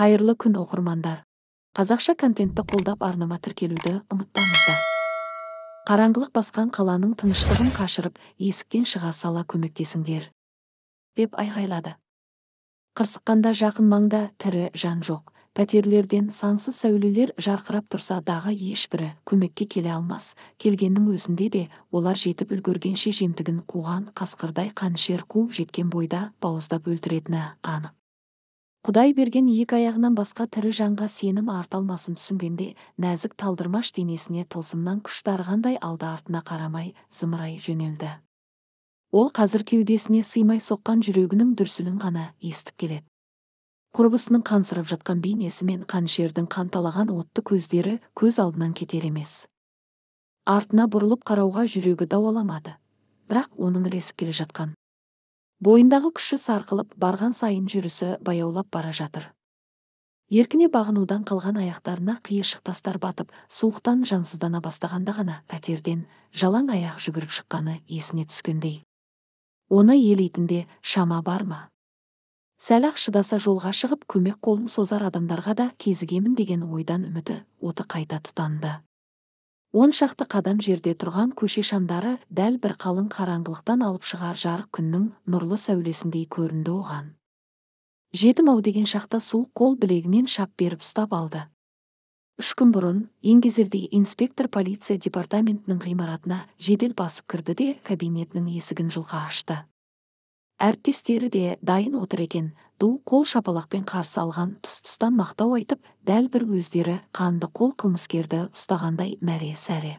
қайырлы күн оқырмандар қазақша контентті қолдап арнама тіркелуді ұмытпаңыздар қараңғылық басқан қаланың тыныштығын қашырып есіктен шыға сала көмектесіңдер деп айғайлады қырсыққанда жақын маңда тірі жан жоқ пәтерлерден сансыз сәулелер жарқырап тұрса дағы ешбірі көмекке келе алмас келгеннің өзінде де олар жетіп үлгергенше жемтігін қуған қасқырдай қанішер қуып жеткен бойда бауыздап өлтіретіні анық құдай берген екі аяғынан басқа тірі жанға сенім арталмасын түсінгенде нәзік талдырмаш денесіне тылсымнан күш дарығандай алды артына қарамай зымырай жөнелді ол қазір кеудесіне сыймай соққан жүрегінің дүрсілін ғана естіп келеді құрбысының қансырап жатқан бейнесі мен қанішердің қанталаған отты көздері көз алдынан кетер емес артына бұрылып қарауға жүрегі дауаламады бірақ оның ілесіп келе жатқан бойындағы күші сарқылып барған сайын жүрісі баяулап бара жатыр еркіне бағынудан қалған аяқтарына қиыршық тастар батып суықтан жансыздана бастағанда ғана пәтерден жалаң аяқ жүгіріп шыққаны есіне түскендей оны елейтінде шама бар ма сәл шыдаса жолға шығып көмек қолын созар адамдарға да кезігемін деген ойдан үміті оты қайта тұтанды он шақты қадам жерде тұрған көше шамдары дәл бір қалың қараңғылықтан алып шығар жарық күннің нұрлы сәулесіндей көрінді оған жетім ау деген шақта суық қол білегінен шап беріп ұстап алды үш күн бұрын еңгезердей инспектор полиция департаментінің ғимаратына жедел басып кірді де кабинетінің есігін жылға ашты әріптестері де дайын отыр екен ду қол шапалақпен қарсы алған тұс тұстан мақтау айтып дәл бір өздері қанды қол қылмыскерді ұстағандай мәре сәре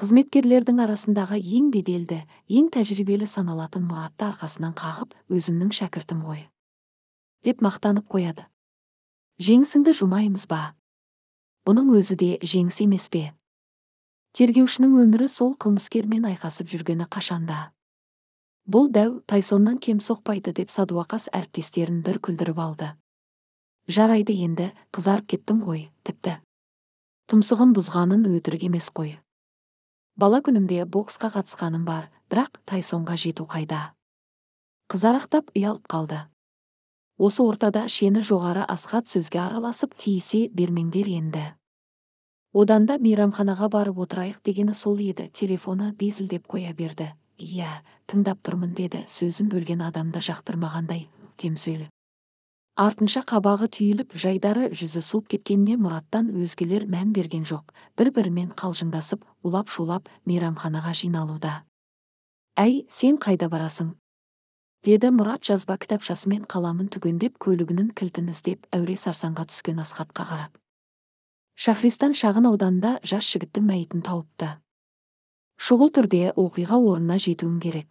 қызметкерлердің арасындағы ең беделді ең тәжірибелі саналатын мұратты арқасынан қағып өзімнің шәкіртім ғой деп мақтанып қояды жеңісіңді жумаймыз ба бұның өзі де жеңіс емес пе тергеушінің өмірі сол қылмыскермен айқасып жүргені қашанда бұл дәу тайсоннан кем соқпайды деп садуақас әріптестерін бір күлдіріп алды жарайды енді қызарып кеттің ғой тіпті тұмсығын бұзғанын өтірік емес қой бала күнімде боксқа қатысқаным бар бірақ тайсонға жету қайда қызарақтап ұялып қалды осы ортада шені жоғары асхат сөзге араласып тиісе бермеңдер енді Оданда мейрамханаға барып отырайық дегені сол еді телефоны безілдеп қоя берді иә тыңдап тұрмын деді сөзін бөлген адамды жақтырмағандай сөйліп. артынша қабағы түйіліп жайдары жүзі суып кеткеніне мұраттан өзгелер мән берген жоқ бір бірімен қалжыңдасып улап шулап мейрамханаға жиналуда әй сен қайда барасың деді мұрат жазба кітапшасы қаламын түгендеп көлігінің кілтін іздеп әуре сарсаңға түскен асхатқа қарап шахристан шағын ауданында жас жігіттің мәйітін тауыпты шұғыл түрде оқиға орнына жетуім керек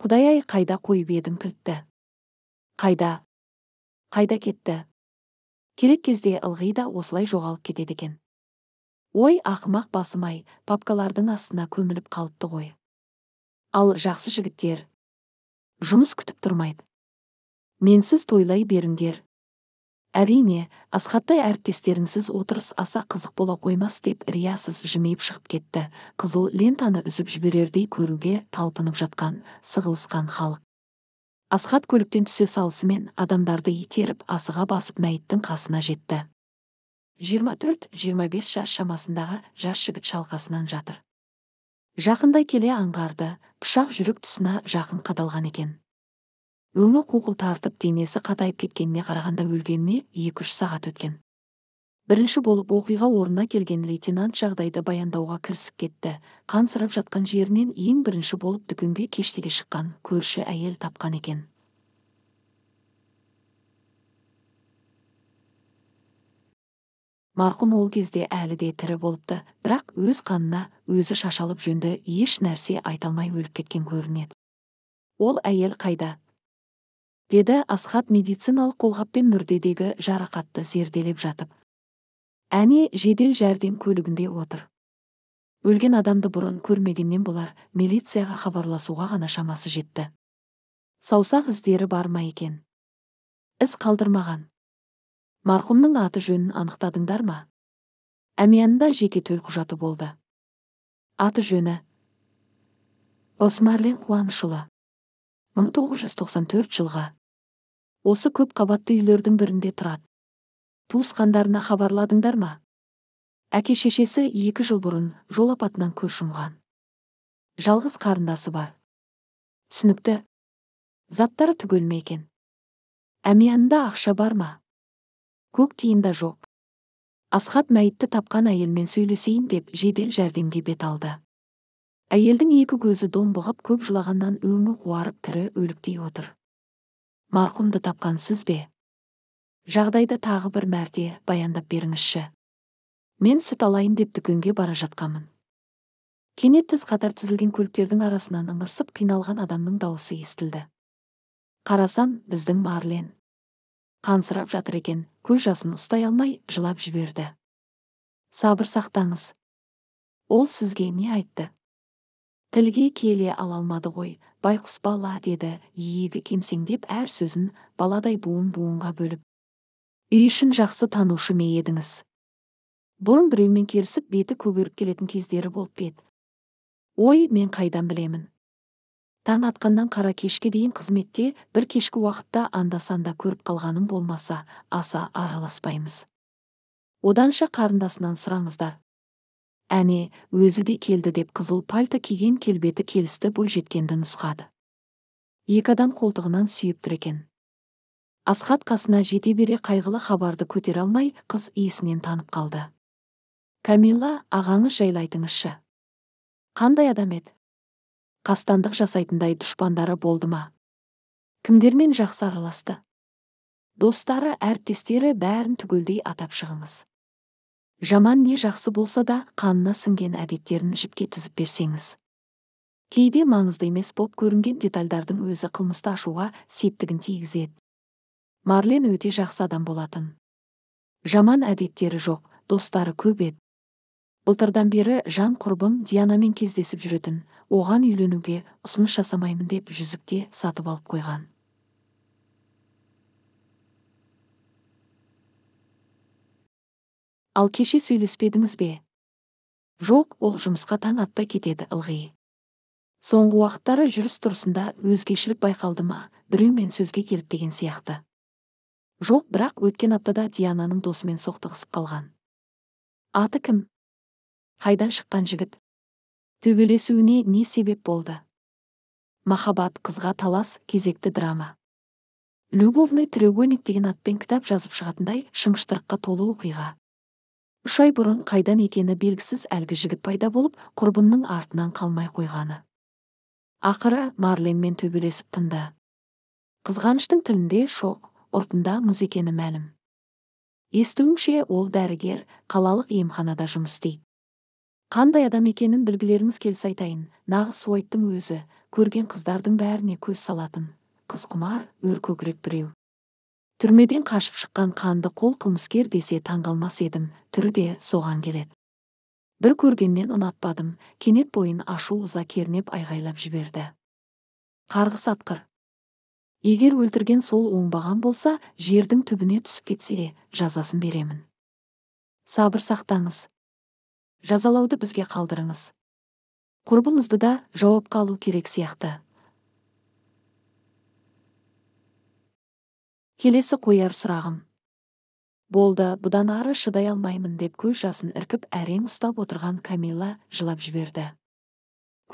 құдай ай қайда қойып едім кілтті қайда қайда кетті керек кезде ылғи да осылай жоғалып кетеді екен ой ақымақ басымай, ай папкалардың астына көміліп қалыпты ғой ал жақсы жігіттер жұмыс күтіп тұрмайды менсіз тойлай беріңдер әрине асхаттай әріптестеріңсіз отырыс аса қызық бола қоймас деп риясыз жымиып шығып кетті қызыл лентаны үзіп жіберердей көруге талпынып жатқан сығылысқан халық асхат көліктен түсе салысымен адамдарды итеріп асыға басып мәйіттің қасына жетті 24-25 жас шамасындағы жас жігіт шалқасынан жатыр жақындай келе аңғарды пышақ жүрік тұсына жақын қадалған екен өңі қуқыл тартып денесі қатайып кеткеніне қарағанда өлгеніне екі үш сағат өткен бірінші болып оқиға орнына келген лейтенант жағдайды баяндауға кірісіп кетті қансырап жатқан жерінен ең бірінші болып дүкенге кештеге шыққан көрші әйел тапқан екен марқұм ол кезде әлі де тірі болыпты бірақ өз қанына өзі шашалып жөнді еш нәрсе айта алмай өліп кеткен көрінеді ол әйел қайда деді асхат медициналық қолғаппен мүрдедегі жарақатты зерделеп жатып әне жедел жәрдем көлігінде отыр өлген адамды бұрын көрмегеннен болар милицияға хабарласуға ғана шамасы жетті саусақ іздері бар ма екен Із қалдырмаған марқұмның аты жөнін анықтадыңдар ма әмиянында жеке төлқұжаты болды аты жөні осмарлен қуанышұлы 1994 жылғы осы көп қабатты үйлердің бірінде тұрады туысқандарына хабарладыңдар ма әке шешесі екі жыл бұрын жол апатынан көз жұмған жалғыз қарындасы бар түсінікті заттары түгелме екен әмиянында ақша бар ма көк тиын жоқ асхат мәйітті тапқан әйелмен сөйлесейін деп жедел жәрдемге бет алды әйелдің екі көзі домбығып көп жылағаннан өңі қуарып тірі өліктей отыр марқұмды тапқансыз бе жағдайды тағы бір мәрте баяндап беріңізші мен сүт алайын деп дүкенге бара жатқанмын кенет тіз қатар тізілген көліктердің арасынан ыңырсып қиналған адамның дауысы естілді қарасам біздің марлен қансырап жатыр екен көз жасын ұстай алмай жылап жіберді сабыр сақтаңыз ол сізге не айтты тілге келе ала алмады ғой байқұс бала деді иегі кемсеңдеп әр сөзін баладай буын буынға бөліп үй ішін жақсы танушы ме едіңіз бұрын біреумен керісіп беті көгеріп келетін кездері болып еді ой мен қайдан білемін таң атқаннан қара кешке дейін қызметте бір кешкі уақытта анда санда көріп қалғаным болмаса аса араласпаймыз оданша қарындасынан сұраңыздар әне өзі де келді деп қызыл пальто киген келбеті келісті бойжеткенді нұсқады екі адам қолтығынан сүйіп тұр екен асхат қасына жете бере қайғылы хабарды көтер алмай қыз есінен танып қалды Камила, ағаңыз жайлы айтыңызшы қандай адам еді қастандық жасайтындай дұшпандары болды ма кімдермен жақсы араласты достары әріптестері бәрін түгелдей атап шығыңыз жаман не жақсы болса да қанына сіңген әдеттерін жіпке тізіп берсеңіз кейде маңызды емес боп көрінген детальдардың өзі қылмысты ашуға септігін тигізеді марлен өте жақсы адам болатын жаман әдеттері жоқ достары көп еді былтырдан бері жан құрбым дианамен кездесіп жүретін оған үйленуге ұсыныс жасамаймын деп жүзікте сатып алып қойған ал кеше сөйлеспедіңіз бе жоқ ол жұмысқа таң атпай кетеді ылғи соңғы уақыттары жүріс тұрысында өзгешілік байқалды ма біреумен сөзге келіп деген сияқты жоқ бірақ өткен аптада диананың досымен соқтығысып қалған аты кім қайдан шыққан жігіт төбелесуіне не себеп болды махаббат қызға талас кезекті драма любовный треугольник деген атпен кітап жазып шығатындай шымшытырыққа толы оқиға үш ай бұрын қайдан екені белгісіз әлгі жігіт пайда болып құрбымның артынан қалмай қойғаны ақыры марленмен төбелесіп тынды қызғаныштың тілінде шоқ ұртында мұз екені мәлім естуімше ол дәрігер қалалық емханада жұмыс істейді қандай адам екенін білгілеріңіз келсе айтайын нағыз суайттың өзі көрген қыздардың бәріне көз салатын қызқұмар өркөкірек біреу түрмеден қашып шыққан қанды қол қылмыскер десе таңғалмас едім түрі де соған келеді бір көргеннен ұнатпадым кенет бойын ашу ыза кернеп айғайлап жіберді қарғыс атқыр егер өлтірген сол оңбаған болса жердің түбіне түсіп кетсе жазасын беремін сабыр сақтаңыз жазалауды бізге қалдырыңыз құрбыңызды да жауапқа алу керек сияқты келесі қояр сұрағым болды бұдан ары шыдай алмаймын деп көз жасын іркіп әрең ұстап отырған камила жылап жіберді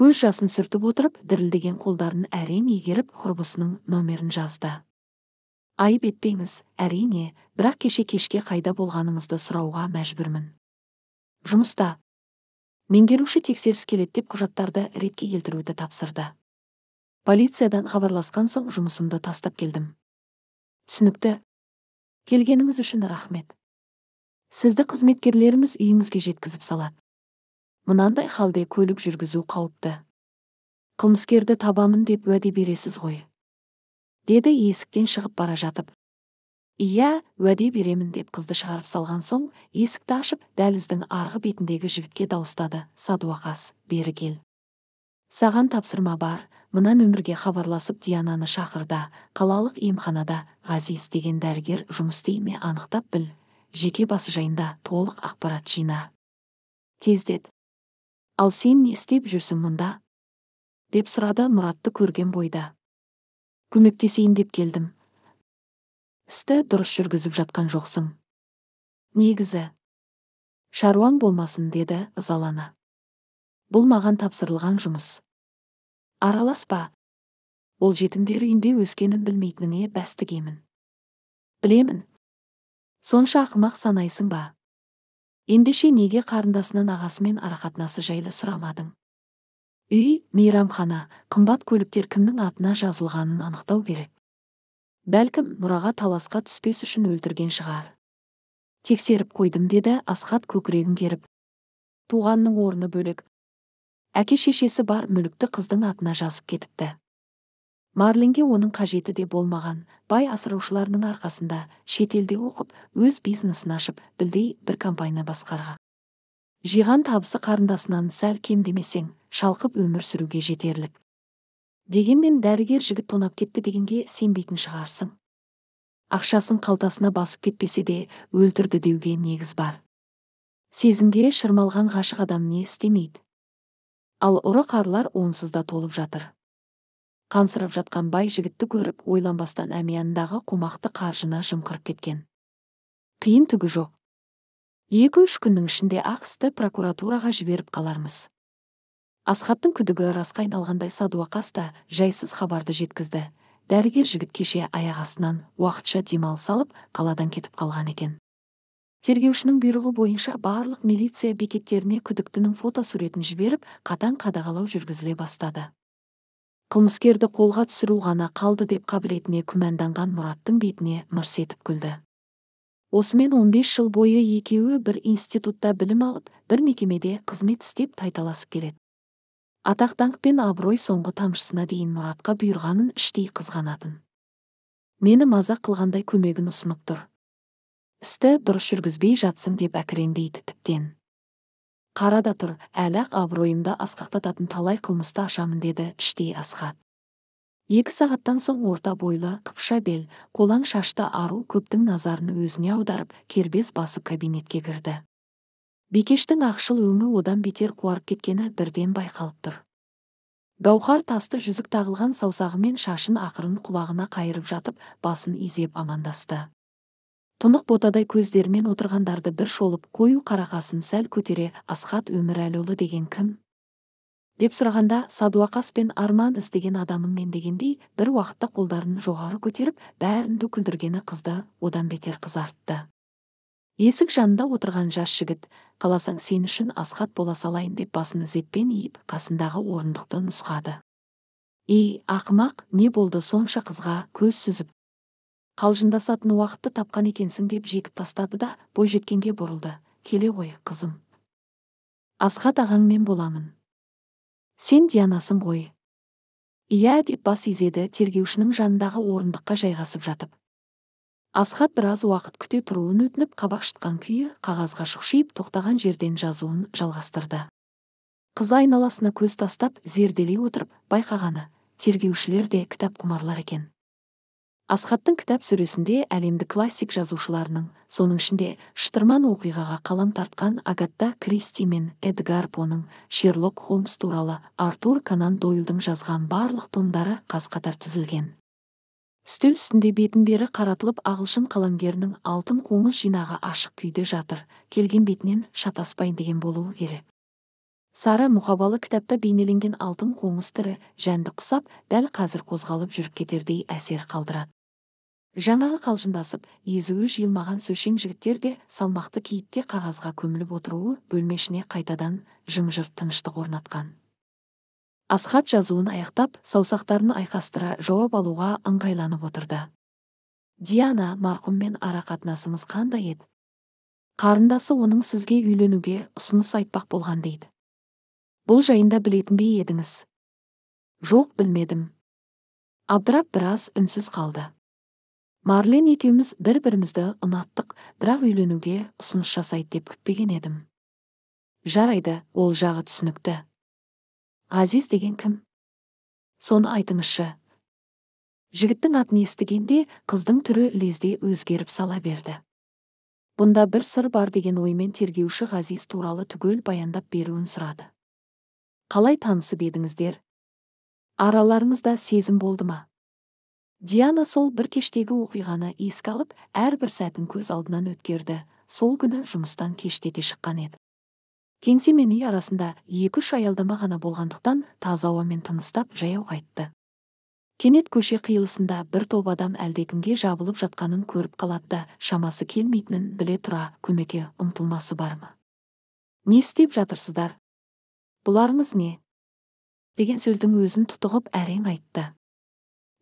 көз жасын сүртіп отырып дірілдеген қолдарын әрең игеріп құрбысының номерін жазды айып етпеңіз әрине бірақ кеше кешке қайда болғаныңызды сұрауға мәжбүрмін жұмыста меңгеруші тексеріс келеді деп құжаттарды ретке келтіруді тапсырды полициядан хабарласқан соң жұмысымды тастап келдім түсінікті келгеніңіз үшін рахмет сізді қызметкерлеріміз үйіңізге жеткізіп салады мынандай халде көлік жүргізу қауіпті қылмыскерді табамын деп уәде бересіз ғой деді есіктен шығып бара жатып иә уәде беремін деп қызды шығарып салған соң есікті ашып дәліздің арғы бетіндегі жігітке дауыстады садуақас бері кел саған тапсырма бар мына нөмірге хабарласып диананы шақырда қалалық емханада ғазиз деген дәрігер жұмыс істей ме анықтап біл жеке басы жайында толық ақпарат жина тездет ал сен не істеп жүрсің мұнда деп сұрады мұратты көрген бойда көмектесейін деп келдім істі дұрыс жүргізіп жатқан жоқсың негізі шаруаң болмасын деді ызалана бұл маған тапсырылған жұмыс араласпа ол жетімдер үйінде өскенін білмейтініңе бәстігемін білемін сонша ақымақ санайсың ба ендеше неге қарындасынан ағасымен арақатынасы жайлы сұрамадың үй мейрамхана қымбат көліктер кімнің атына жазылғанын анықтау керек бәлкім мұраға таласқа түспес үшін өлтірген шығар тексеріп қойдым деді асхат көкірегін керіп туғанның орны бөлек әке шешесі бар мүлікті қыздың атына жазып кетіпті марлинге оның қажеті де болмаған бай асыраушыларының арқасында шетелде оқып өз бизнесін ашып білдей бір компания басқарға. жиған табысы қарындасынан сәл кем демесең шалқып өмір сүруге жетерлік дегенмен дәрігер жігіт тонап кетті дегенге сенбейтін шығарсың ақшасын қалтасына басып кетпесе де өлтірді деуге негіз бар сезімге шырмалған ғашық адам не істемейді ал ұры қарылар онсыз толып жатыр қансырап жатқан бай жігітті көріп ойланбастан әмияндағы қомақты қаржына жымқырып кеткен қиын түгі жоқ екі үш күннің ішінде ақ прокуратураға жіберіп қалармыз асхаттың күдігі расқа айналғандай садуақас та жайсыз хабарды жеткізді дәрігер жігіт кеше аяғасынан уақытша демалыс алып қаладан кетіп қалған екен тергеушінің бұйрығы бойынша барлық милиция бекеттеріне күдіктінің фотосуретін жіберіп қатаң қадағалау жүргізіле бастады қылмыскерді қолға түсіру ғана қалды деп қабілетіне күмәнданған мұраттың бетіне мырс етіп күлді осымен 15 жыл бойы екеуі бір институтта білім алып бір мекемеде қызмет істеп тайталасып келеді атақ даңқ пен абырой соңғы тамшысына дейін мұратқа бұйырғанын іштей қызғанатын мені мазақ қылғандай көмегін ұсынып тұр істі дұрыс жүргізбей жатсың деп әкіреңдейді тіптен қара да тұр әлі ақ абыройымды асқақтататын талай қылмысты ашамын деді іштей асхат екі сағаттан соң орта бойлы қыпша бел қолаң шашты ару көптің назарын өзіне аударып кербез басып кабинетке кірді бекештің ақшыл өңі одан бетер қуарып кеткені бірден байқалып тұр гауһар тасты жүзік тағылған саусағымен шашын ақырын құлағына қайырып жатып басын изеп амандасты тұнық ботадай көздерімен отырғандарды бір шолып қою қарағасын сәл көтере асхат өмірәліұлы деген кім деп сұрағанда садуақас пен арман іздеген адамым мен дегендей бір уақытта қолдарын жоғары көтеріп бәрінді күлдіргені қызды одан бетер қызартты есік жанында отырған жас жігіт қаласаң сен үшін асхат бола салайын деп басын ізетпен иіп қасындағы орындықты нұсқады ей ақымақ не болды сонша қызға көз сүзіп қалжыңдасатын уақытты тапқан екенсің деп жегіп тастады да бойжеткенге бұрылды келе ғой қызым асхат ағаңмен боламын сен дианасың ғой иә деп бас изеді тергеушінің жанындағы орындыққа жайғасып жатып асхат біраз уақыт күте тұруын өтініп қабақ шытқан күйі қағазға шұқшиып тоқтаған жерден жазуын жалғастырды қыз айналасына көз тастап зерделей отырып байқағаны тергеушілер де кітап құмарлар екен асхаттың кітап сөресінде әлемдік классик жазушыларының соның ішінде шытырман оқиғаға қалам тартқан агатта кристи мен эдгар поның шерлок холмс туралы артур канан дойлдың жазған барлық томдары қаз қатар тізілген үстел үстінде бетін бері қаратылып ағылшын қаламгерінің алтын қоңыз жинағы ашық күйде жатыр келген бетінен шатаспайын деген болуы керек сары мұқабалы кітапта бейнеленген алтын қоңыз тірі жәнді құсап дәл қазір қозғалып жүріп кетердей әсер қалдырады жаңағы қалжыңдасып езуі жиылмаған сөшең жігіттер де салмақты кейіпте қағазға көміліп отыруы бөлмешіне қайтадан жым-жырт тыныштық орнатқан асхат жазуын аяқтап саусақтарын айқастыра жауап алуға ыңғайланып отырды диана марқұммен ара қатынасыңыз қандай еді қарындасы оның сізге үйленуге ұсыныс айтпақ болған дейді бұл жайында білетін бе едіңіз жоқ білмедім абдырап біраз үнсіз қалды марлен екеуміз бір бірімізді ұнаттық бірақ үйленуге ұсыныс жасайды деп күтпеген едім жарайды ол жағы түсінікті ғазиз деген кім соны айтыңызшы жігіттің атын естігенде қыздың түрі лезде өзгеріп сала берді бұнда бір сыр бар деген оймен тергеуші ғазиз туралы түгел баяндап беруін сұрады қалай танысып едіңіздер араларыңызда сезім болды ма диана сол бір кештегі оқиғаны еске алып әрбір сәтін көз алдынан өткерді сол күні жұмыстан кештете шыққан еді кеңсе мен үй арасында екі үш аялдама ғана болғандықтан таза ауамен тыныстап жаяу қайтты кенет көше қиылысында бір топ адам әлдекімге жабылып жатқанын көріп қалады шамасы келмейтінін біле тұра көмекке ұмтылмасы бар ма не істеп жатырсыздар бұларыңыз не деген сөздің өзін тұтығып әрең айтты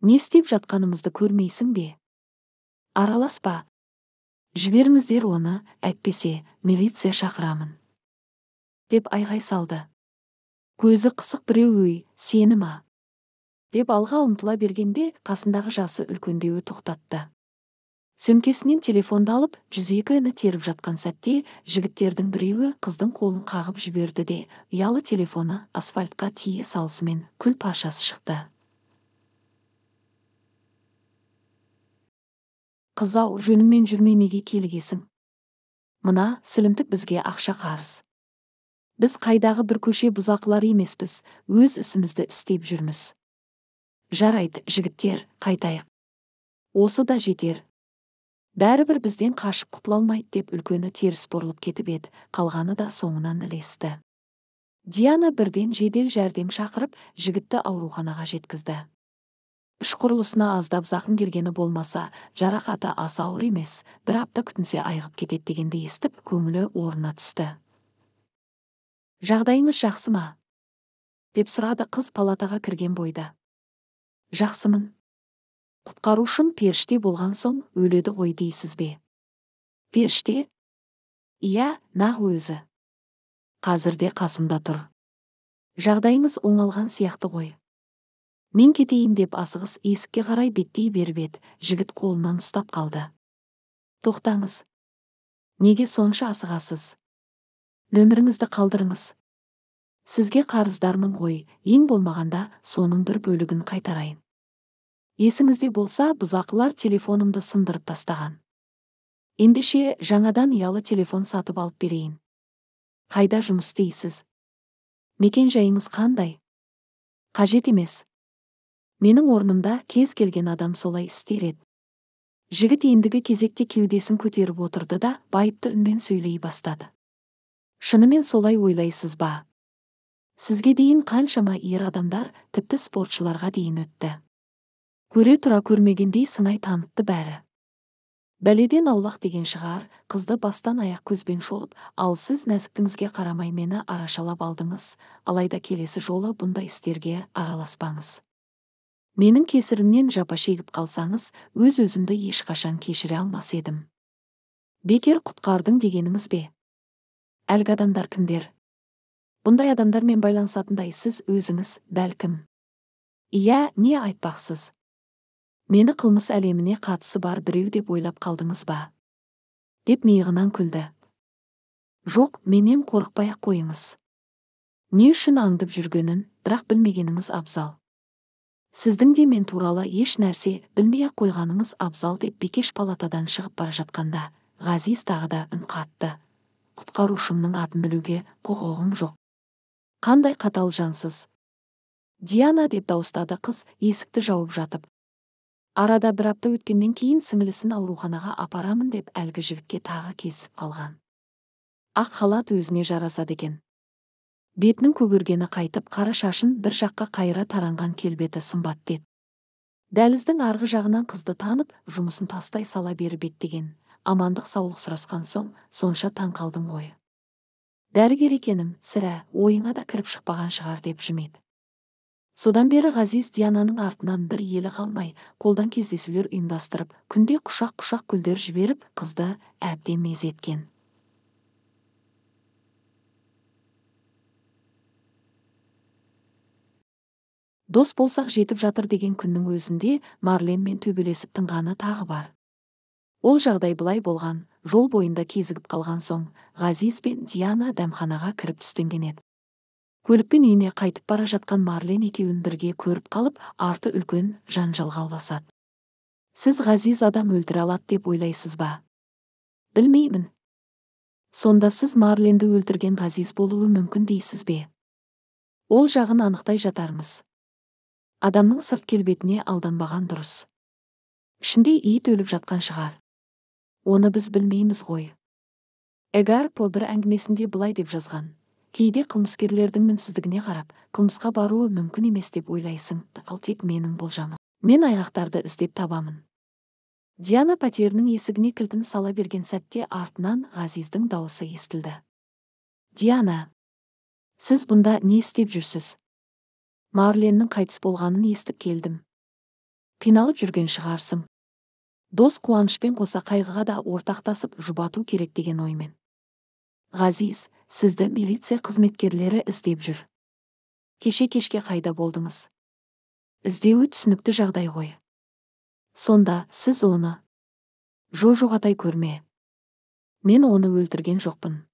не істеп жатқанымызды көрмейсің бе араласпа жіберіңіздер оны әйтпесе милиция шақырамын деп айғай салды көзі қысық біреу өй сені ма деп алға ұмтыла бергенде қасындағы жасы үлкендеуі тоқтатты сөмкесінен телефонды алып жүз екіні теріп жатқан сәтте жігіттердің біреуі қыздың қолын қағып жіберді де ұялы телефоны асфальтқа тие салысымен күл паршасы шықты қызау жөніңмен жүрмей неге келігесің мына сілімтік бізге ақша қарыз біз қайдағы бір көше бұзақылар емеспіз өз ісімізді істеп жүрміз жарайды жігіттер қайтайық осы да жетер бәрібір бізден қашып құтыла алмайды деп үлкені теріс бұрылып кетіп еді қалғаны да соңынан ілесті диана бірден жедел жәрдем шақырып жігітті ауруханаға жеткізді іш құрылысына аздап зақым келгені болмаса жарақаты аса ауыр емес бір апта күтінсе айығып кетеді дегенді естіп көңілі орнына түсті жағдайыңыз жақсы ма деп сұрады қыз палатаға кірген бойда жақсымын құтқарушым періште болған соң өледі ғой дейсіз бе періште иә нақ өзі қазірде қасымда тұр жағдайыңыз оңалған сияқты ғой мен кетейін деп асығыс есікке қарай беттей беріп еді жігіт қолынан ұстап қалды тоқтаңыз неге сонша асығасыз нөміріңізді қалдырыңыз сізге қарыздармын ғой ең болмағанда соның бір бөлігін қайтарайын есіңізде болса бұзақылар телефонымды сындырып тастаған ендеше жаңадан ұялы телефон сатып алып берейін қайда жұмыс істейсіз мекен жайыңыз қандай қажет емес менің орнымда кез келген адам солай істер еді жігіт ендігі кезекте кеудесін көтеріп отырды да байыпты үнмен сөйлей бастады шынымен солай ойлайсыз ба сізге дейін қаншама ер адамдар тіпті спортшыларға дейін өтті көре тұра көрмегендей сынай танытты бәрі бәледен аулақ деген шығар қызды бастан аяқ көзбен шолып ал сіз нәзіктіңізге қарамай мені арашалап алдыңыз алайда келесі жолы бұндай істерге араласпаңыз менің кесірімнен жапа шегіп қалсаңыз өз өзімді ешқашан кешіре алмас едім бекер құтқардың дегеніңіз бе әлгі адамдар кімдер бұндай адамдармен байланысатындай сіз өзіңіз бәлкім иә не айтпақсыз мені қылмыс әлеміне қатысы бар біреу деп ойлап қалдыңыз ба деп миығынан күлді жоқ менен қорықпай ақ қойыңыз не үшін аңдып жүргенін бірақ білмегеніңіз абзал сіздің де мен туралы еш нәрсе білмей ақ қойғаныңыз абзал деп бекеш палатадан шығып бара жатқанда ғазиз тағы да үн қатты құтқарушымның атын білуге құқығым жоқ қандай қатал жансыз диана деп дауыстады қыз есікті жауып жатып арада бір апта өткеннен кейін сіңілісін ауруханаға апарамын деп әлгі жігітке тағы кесіп қалған ақ халат өзіне жарасады екен бетінің көгергені қайтып қара шашын бір жаққа қайыра таранған келбеті сымбатты еді дәліздің арғы жағынан қызды танып жұмысын тастай сала беріп беттеген. амандық саулық сұрасқан соң сонша таң қалдың ғой дәрігер екенім сірә ойыңа да кіріп шықпаған шығар деп жымиды содан бері ғазиз диананың артынан бір елі қалмай қолдан кездесулер ұйымдастырып күнде құшақ құшақ гүлдер жіберіп қызды әбден мезеткен дос болсақ жетіп жатыр деген күннің өзінде марленмен төбелесіп тынғаны тағы бар ол жағдай былай болған жол бойында кезігіп қалған соң ғазиз бен диана дәмханаға кіріп түстенген еді көлікпен үйіне қайтып бара жатқан марлен екеуін бірге көріп қалып арты үлкен жанжалға ұласады сіз ғазиз адам өлтіре алады деп ойлайсыз ба білмеймін сонда сіз марленді өлтірген ғазиз болуы мүмкін дейсіз бе ол жағын анықтай жатармыз адамның сырт келбетіне алданбаған дұрыс ішінде ит өліп жатқан шығар оны біз білмейміз ғой по бір әңгімесінде былай деп жазған кейде қылмыскерлердің мінсіздігіне қарап қылмысқа баруы мүмкін емес деп ойлайсың ал тек менің болжамым мен айғақтарды іздеп табамын диана пәтерінің есігіне кілтін сала берген сәтте артынан ғазиздің дауысы естілді диана сіз бұнда не істеп жүрсіз марленнің қайтыс болғанын естіп келдім қиналып жүрген шығарсың дос қуанышпен қоса қайғыға да ортақтасып жұбату керек деген оймен ғазиз сізді милиция қызметкерлері іздеп жүр кеше кешке қайда болдыңыз іздеуі түсінікті жағдай ғой сонда сіз оны жо жоғатай көрме мен оны өлтірген жоқпын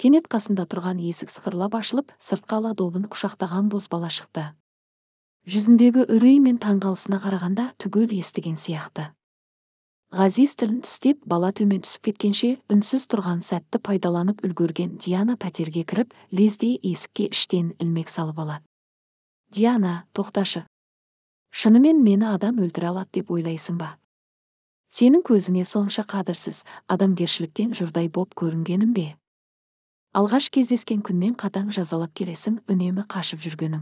кенет қасында тұрған есік сықырлап ашылып сыртқа ала добын құшақтаған бозбала шықты жүзіндегі үрей мен таңғалысына қарағанда түгел естіген сияқты ғазиз тілін тістеп бала төмен түсіп кеткенше үнсіз тұрған сәтті пайдаланып үлгерген диана пәтерге кіріп лезде есікке іштен ілмек салып алады диана тоқташы шынымен мені адам өлтіре алады деп ойлайсың ба сенің көзіңе сонша қадірсіз адамгершіліктен жұрдай боп көрінгенім бе алғаш кездескен күннен қатаң жазалап келесің үнемі қашып жүргенім.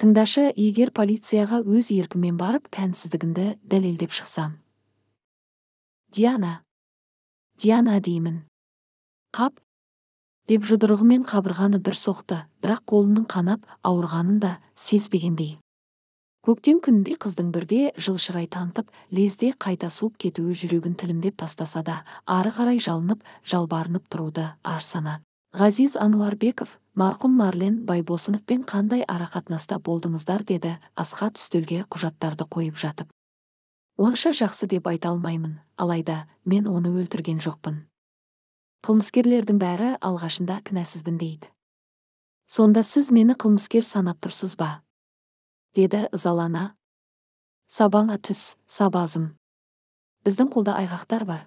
тыңдашы егер полицияға өз еркіммен барып кәнсіздігімді дәлелдеп шықсам диана диана деймін қап деп жұдырығымен қабырғаны бір соқты бірақ қолының қанап ауырғанын да сезбегендей көктем күнінде қыздың бірде жылшырай танытып лезде қайта суып кетуі жүрегін тілімдеп тастаса да ары қарай жалынып жалбарынып тұруды ар санады ғазиз ануарбеков марқұм марлен байбосыновпен қандай арақатынаста болдыңыздар деді асхат үстелге құжаттарды қойып жатып онша жақсы деп айта алмаймын алайда мен оны өлтірген жоқпын қылмыскерлердің бәрі алғашында кінәсізбін дейді сонда сіз мені қылмыскер санап тұрсыз ба деді ызалана сабаңа түс сабазым біздің қолда айғақтар бар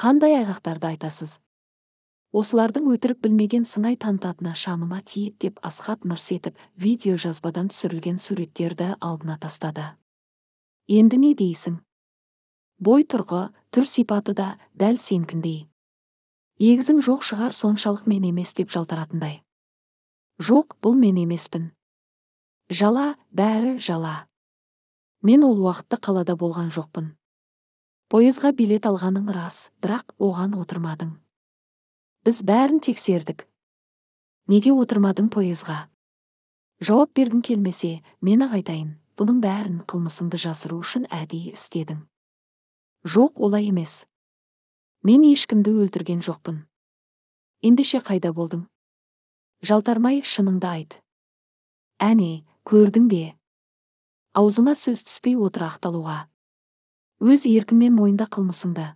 қандай айғақтарды айтасыз осылардың өтірік білмеген сыңай танытатыны шамыма тиет деп асхат мырс етіп видео жазбадан түсірілген суреттерді алдына тастады енді не дейсің бой тұрғы түр сипаты да дәл сенкіндей. егізің жоқ шығар соншалық мен емес деп жалтаратындай жоқ бұл мен емеспін жала бәрі жала мен ол уақытта қалада болған жоқпын пойызға билет алғаның рас бірақ оған отырмадың біз бәрін тексердік неге отырмадың пойызға жауап бергің келмесе мен ақ айтайын бұның бәрін қылмысыңды жасыру үшін әдейі істедің жоқ олай емес мен ешкімді өлтірген жоқпын ендеше қайда болдың жалтармай шыныңды айт әне көрдің бе аузыңа сөз түспей отыр ақталуға өз еркіңмен мойында қылмысыңды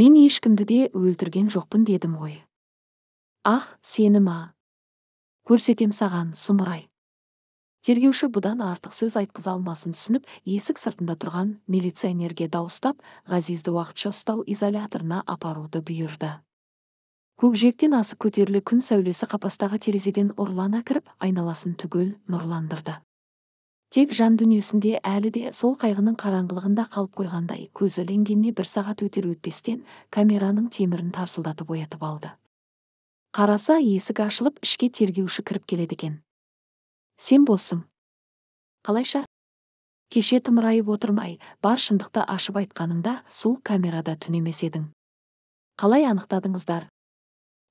мен ешкімді де өлтірген жоқпын дедім ғой ах сені ма көрсетем саған сұмырай тергеуші бұдан артық сөз айтқыза алмасын түсініп есік сыртында тұрған милиционерге дауыстап ғазизді уақытша ұстау изоляторына апаруды бұйырды көкжиектен асып көтерлі күн сәулесі қапастағы терезеден ұрлана кіріп айналасын түгел нұрландырды тек жан дүниесінде әлі де сол қайғының қараңғылығында қалып қойғандай көзі іленгеніне бір сағат өтер өтпестен камераның темірін тарсылдатып оятып алды қараса есік ашылып ішке тергеуші кіріп келеді екен сен боссың қалайша кеше тымырайып отырмай бар шындықты ашып айтқаныңда суық камерада түнемес едің қалай анықтадыңыздар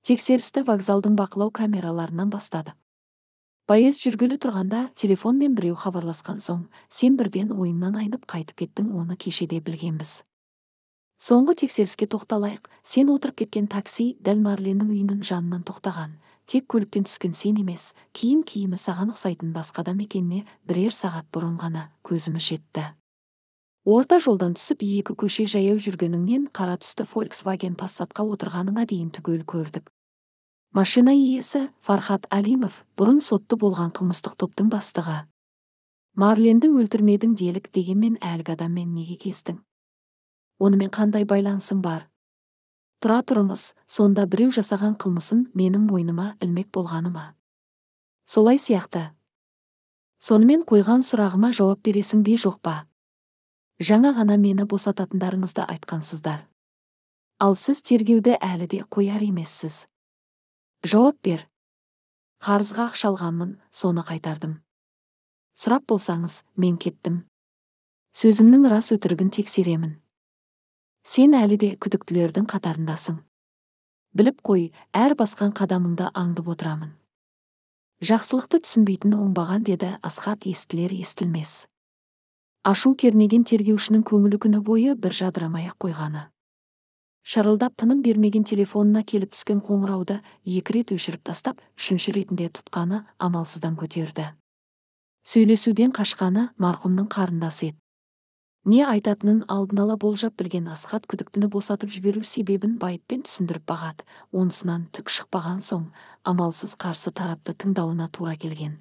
тексерісті вокзалдың бақылау камераларынан бастады поезд жүргелі тұрғанда телефонмен біреу хабарласқан соң сен бірден ойыннан айнып қайтып кеттің оны кешеде білгенбіз соңғы тексеріске тоқталайық сен отырып кеткен такси дәл марленнің үйінің жанынан тоқтаған тек көліктен түскен сен емес киім киімі саған ұқсайтын басқа адам екеніне бірер сағат бұрын ғана көзіміз жетті орта жолдан түсіп екі көше жаяу жүргеніңнен қара түсті фольксваген пассатқа отырғаныңа дейін түгел көрдік машина иесі Фархат Алимов бұрын сотты болған қылмыстық топтың бастығы. Марленді өлтірмедің делік дегенмен әлгі адаммен неге кестің? Онымен қандай байланысың бар? Тұра тұрыңыз, сонда біреу жасаған қылмысын менің мойныма ілмек болғаны ма? Солай сияқты. Сонымен қойған сұрағыма жауап бересің бе жоқ па? Жаңа ғана мені босататындарыңызды айтқансыздар. Ал сіз тергеуді әлі де қояр емессіз жауап бер қарызға ақша алғанмын соны қайтардым сұрап болсаңыз мен кеттім сөзімнің рас өтірігін тексеремін сен әлі де күдіктілердің қатарындасың біліп қой әр басқан қадамыңды аңдып отырамын жақсылықты түсінбейтін оңбаған деді асхат естілер естілмес ашу кернеген тергеушінің көңілі күні бойы бір жадырамай қойғаны шырылдап тыным бермеген телефонына келіп түскен қоңырауды екі рет өшіріп тастап үшінші ретінде тұтқаны амалсыздан көтерді сөйлесуден қашқаны марқұмның қарындасы еді не айтатынын алдын ала болжап білген асхат күдіктіні босатып жіберу себебін байыппен түсіндіріп бағады онысынан түк шықпаған соң амалсыз қарсы тарапты тыңдауына тура келген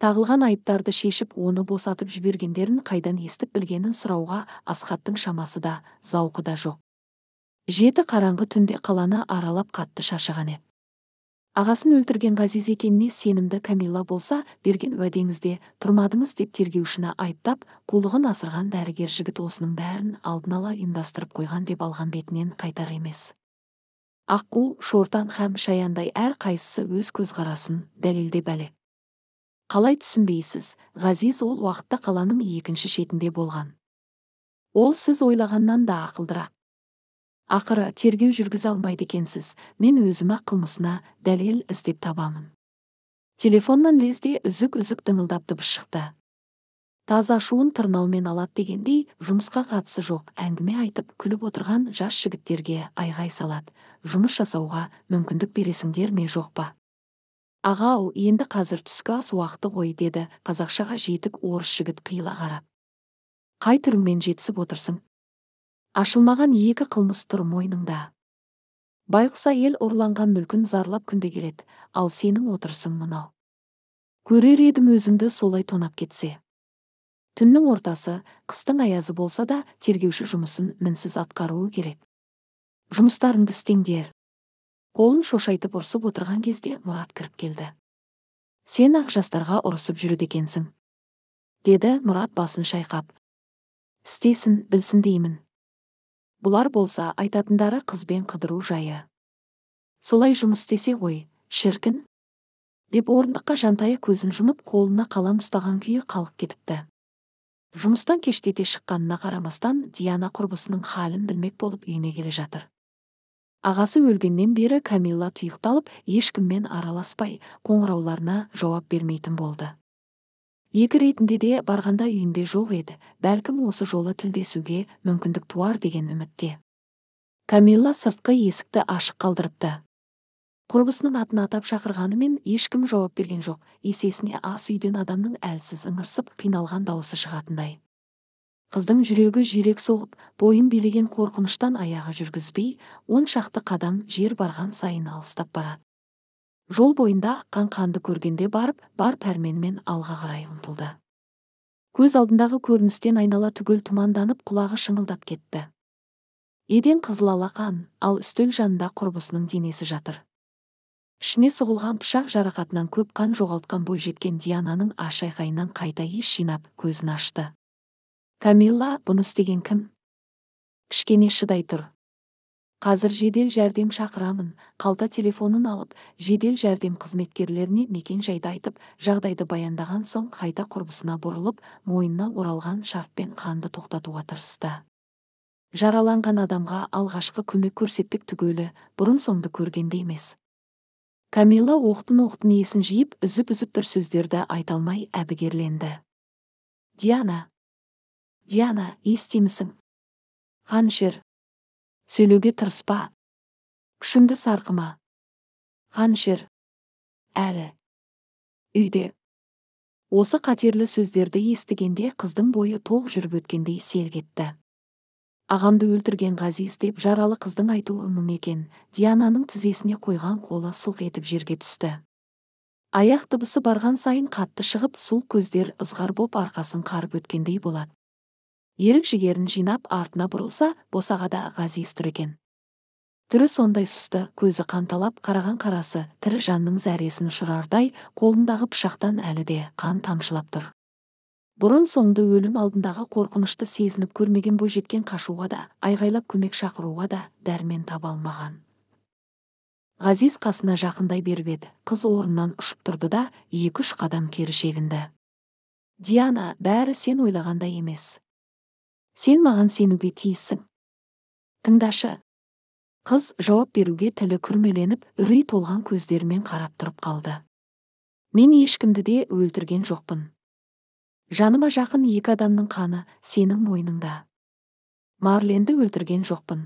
тағылған айыптарды шешіп оны босатып жібергендерін қайдан естіп білгенін сұрауға асхаттың шамасы да зауқы да жоқ жеті қараңғы түнде қаланы аралап қатты шаршаған еді ағасын өлтірген ғазиз екеніне сенімді кәмила болса берген уәдеңізде тұрмадыңыз деп тергеушіні айыптап қулығын асырған дәрігер жігіт осының бәрін алдын ала ұйымдастырып қойған деп алған бетінен қайтар емес аққу шортан һәм шаяндай әр қайсысы өз көзқарасын дәлелдеп әлек қалай түсінбейсіз ғазиз ол уақытта қаланың екінші шетінде болған ол сіз ойлағаннан да ақылдырақ ақыры тергеу жүргізе алмайды екенсіз мен өзім қылмысына дәлел іздеп табамын телефоннан лезде үзік үзік дыңылдап дыбыс шықты таза шуын тырнаумен алады дегендей жұмысқа қатысы жоқ әңгіме айтып күліп отырған жас жігіттерге айғай салады жұмыс жасауға мүмкіндік бересіңдер ме жоқ па Ағау, енді қазір түскі ас уақыты ғой деді қазақшаға жетік орыс жігіт қиыла қарап қай түріңмен жетісіп отырсың ашылмаған екі қылмыс тұр мойныңда байғұс әйел ұрланған мүлкін зарлап күнде келеді ал сенің отырсың мынау көрер едім өзіңді солай тонап кетсе түннің ортасы қыстың аязы болса да тергеуші жұмысын мінсіз атқаруы керек жұмыстарыңды істеңдер қолын шошайтып ұрсып отырған кезде мұрат кіріп келді сен ақ жастарға ұрысып жүреді екенсің деді мұрат басын шайқап істесін білсін деймін бұлар болса айтатындары қызбен қыдыру жайы солай жұмыс істесе ғой шіркін деп орындыққа жантайы көзін жұмып қолына қалам ұстаған күйі қалып кетіпті жұмыстан кештете шыққанына қарамастан диана құрбысының халін білмек болып үйіне келе жатыр ағасы өлгеннен бері Камилла тұйықталып ешкіммен араласпай қоңырауларына жауап бермейтін болды екі ретінде де барғанда үйінде жоқ еді бәлкім осы жолы тілдесуге мүмкіндік туар деген үмітте Камилла сыртқы есікті ашық қалдырыпты құрбысының атын атап шақырғанымен ешкім жауап берген жоқ есесіне ас үйден адамның әлсіз ыңырсып қиналған дауысы шығатындай қыздың жүрегі жирек соғып бойын билеген қорқыныштан аяғы жүргізбей он шақты қадам жер барған сайын алыстап барады жол бойында аққан қанды көргенде барып бар пәрменмен алға қарай ұмтылды көз алдындағы көріністен айнала түгел тұманданып құлағы шыңылдап кетті еден қызыл қан, ал үстел жанында құрбысының денесі жатыр ішіне сұғылған пышақ жарақатынан көп қан жоғалтқан бойжеткен диананың ашайқайынан қайта ес жинап көзін ашты Камилла бұны істеген кім кішкене шыдай тұр қазір жедел жәрдем шақырамын қалта телефонын алып жедел жәрдем қызметкерлеріне мекен жайды айтып жағдайды баяндаған соң қайта құрбысына бұрылып мойнына оралған шафпен қанды тоқтатуға тырысты жараланған адамға алғашқы көмек көрсетпек түгілі бұрын соңды көргенде емес Камила оқтын оқтын есін жиып үзіп үзіп бір сөздерді айта алмай әбігерленді диана диана естимісің Ханшер сөйлеуге тырыспа Күшінді сарқыма Ханшер әлі үйде осы қатерлі сөздерді естігенде қыздың бойы тоқ жүріп өткендей селк етті ағамды өлтірген ғазиз деп жаралы қыздың айтуы мұң екен диананың тізесіне қойған қолы сылқ етіп жерге түсті аяқ дыбысы барған сайын қатты шығып суық көздер ызғар боп арқасын қарып өткендей болады ерік жігерін жинап артына бұрылса босағада ғазиз тұр екен түрі сондай сұсты көзі қанталап қараған қарасы тірі жанның зәресін ұшырардай қолындағы пышақтан әлі де қан тамшылап тұр бұрын соңды өлім алдындағы қорқынышты сезініп көрмеген бойжеткен қашуға да айғайлап көмек шақыруға да дәрмен таба алмаған ғазиз қасына жақындай беріп еді қыз орнынан ұшып тұрды да екі үш қадам кері шегінді диана бәрі сен ойлағандай емес сен маған сенуге тиіссің тыңдашы қыз жауап беруге тілі күрмеленіп үрей толған көздерімен қарап тұрып қалды мен ешкімді де өлтірген жоқпын жаныма жақын екі адамның қаны сенің мойныңда марленді өлтірген жоқпын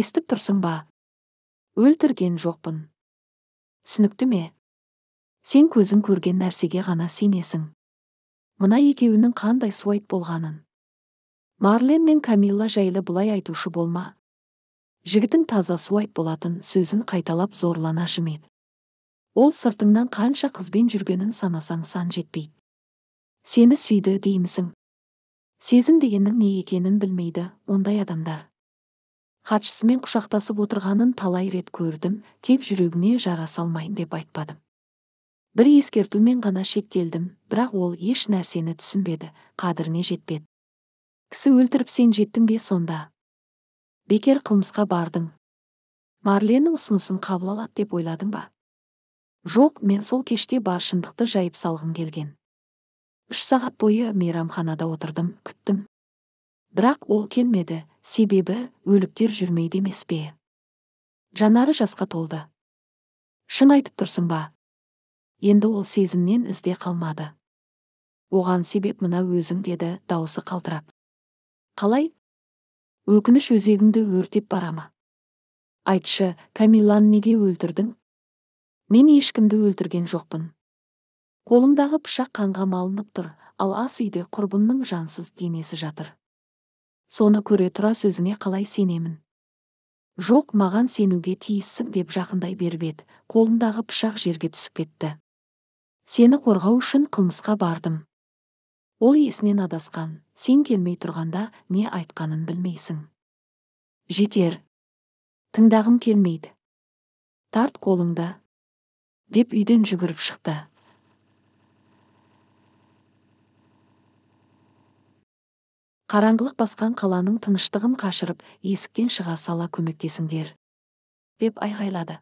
естіп тұрсың ба өлтірген жоқпын түсінікті ме сен көзің көрген нәрсеге ғана сенесің мына екеуінің қандай суайт болғанын марлен мен камилла жайлы былай айтушы болма жігітің таза айт болатын сөзін қайталап зорлана жымиды ол сыртыңнан қанша қызбен жүргенін санасаң сан жетпейді сені сүйді деймісің сезім дегеннің не екенін білмейді ондай адамдар хатшысымен құшақтасып отырғанын талай рет көрдім тек жүрегіне жара салмайын деп айтпадым бір ескертумен ғана шектелдім бірақ ол еш нәрсені түсінбеді қадіріне жетпеді кісі өлтіріп сен жеттің бе сонда бекер қылмысқа бардың марленнің ұсынысын қабыл алады деп ойладың ба жоқ мен сол кеште бар шындықты жайып салғым келген үш сағат бойы мейрамханада отырдым күттім бірақ ол келмеді себебі өліктер жүрмейді емес пе жанары жасқа толды шын айтып тұрсың ба енді ол сезімнен ізде қалмады оған себеп мына өзің деді даусы қалтырап қалай өкініш өзегіңді өртеп бара ма айтшы камиланы неге өлтірдің мен ешкімді өлтірген жоқпын қолымдағы пышақ қанға малынып тұр ал ас үйде құрбымның жансыз денесі жатыр соны көре тұра сөзіңе қалай сенемін жоқ маған сенуге тиіссің деп жақындай беріп еді қолындағы пышақ жерге түсіп кетті сені қорғау үшін қылмысқа бардым ол есінен адасқан сен келмей тұрғанда не айтқанын білмейсің жетер тыңдағым келмейді тарт қолыңды деп үйден жүгіріп шықты қараңғылық басқан қаланың тыныштығын қашырып есіктен шыға сала көмектесіңдер деп айғайлады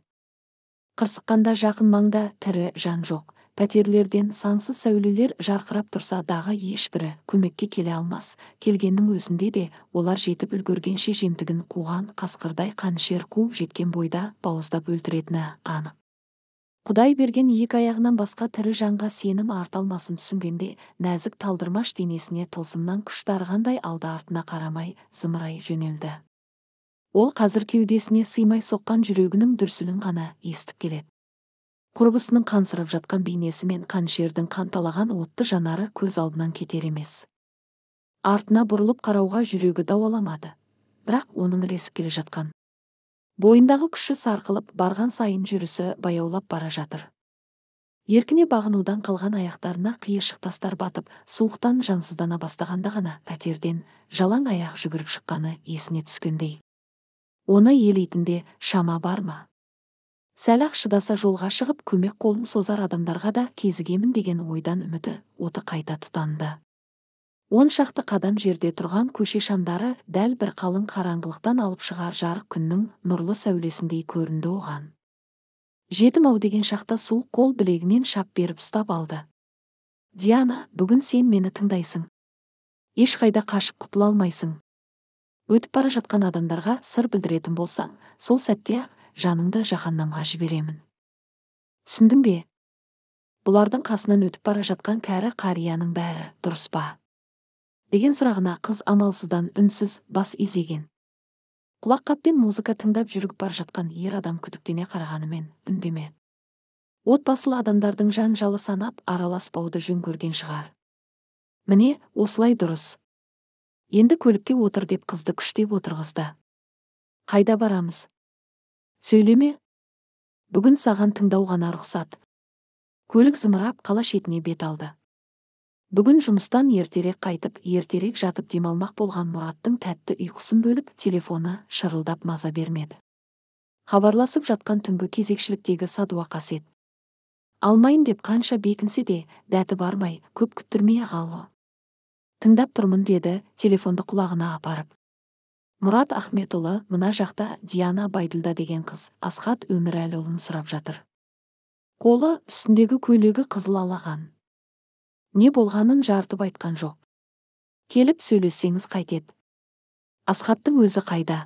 қырсыққанда жақын маңда тірі жан жоқ пәтерлерден сансыз сәулелер жарқырап тұрса дағы ешбірі көмекке келе алмас келгеннің өзінде де олар жетіп үлгергенше жемтігін қуған қасқырдай қанішер қуып жеткен бойда бауыздап өлтіретіні анық құдай берген екі аяғынан басқа тірі жанға сенім арта алмасын түсінгенде нәзік талдырмаш денесіне тылсымнан күш дарығандай алды артына қарамай зымырай жөнелді ол қазір кеудесіне сыймай соққан жүрегінің дүрсілін ғана естіп келеді құрбысының қансырап жатқан бейнесі мен қаншердің қанталаған отты жанары көз алдынан кетер емес артына бұрылып қарауға жүрегі дауаламады бірақ оның ілесіп келе жатқан бойындағы күші сарқылып барған сайын жүрісі баяулап бара жатыр еркіне бағынудан қалған аяқтарына қиыршық тастар батып суықтан жансыздана бастағанда ғана пәтерден жалаң аяқ жүгіріп шыққаны есіне түскендей оны елейтінде шама бар ма сәл ақ шыдаса жолға шығып көмек қолын созар адамдарға да кезігемін деген ойдан үміті оты қайта тұтанды он шақты қадам жерде тұрған көше шамдары дәл бір қалың қараңғылықтан алып шығар жарық күннің нұрлы сәулесіндей көрінді оған жетім ау деген шақта суық қол білегінен шап беріп ұстап алды диана бүгін сен мені тыңдайсың ешқайда қашып құтыла алмайсың өтіп бара жатқан адамдарға сыр білдіретін болсаң сол сәтте жаныңды жаһаннамға жіберемін түсіндің бе бұлардың қасынан өтіп бара жатқан кәрі қарияның бәрі дұрыс па деген сұрағына қыз амалсыздан үнсіз бас изеген құлаққаппен музыка тыңдап жүріп бара жатқан ер адам күдіктене қарағанымен үндеме отбасылы адамдардың жанжалы санап араласпауды жөн көрген шығар міне осылай дұрыс енді көлікке отыр деп қызды күштеп отырғызды қайда барамыз сөйлеме бүгін саған тыңдау ғана рұқсат көлік зымырап қала шетіне бет алды бүгін жұмыстан ертерек қайтып ертерек жатып демалмақ болған мұраттың тәтті ұйқысын бөліп телефоны шырылдап маза бермеді хабарласып жатқан түнгі кезекшіліктегі садуа қасет алмайын деп қанша бекінсе де дәті бармай көп күттірмей ақ тыңдап тұрмын деді телефонды құлағына апарып мұрат ахметұлы мына жақта диана байділда деген қыз асхат өмірәліұлын сұрап жатыр қолы үстіндегі көйлегі қызыл алаған не болғанын жартып айтқан жоқ келіп сөйлессеңіз қайтеді асхаттың өзі қайда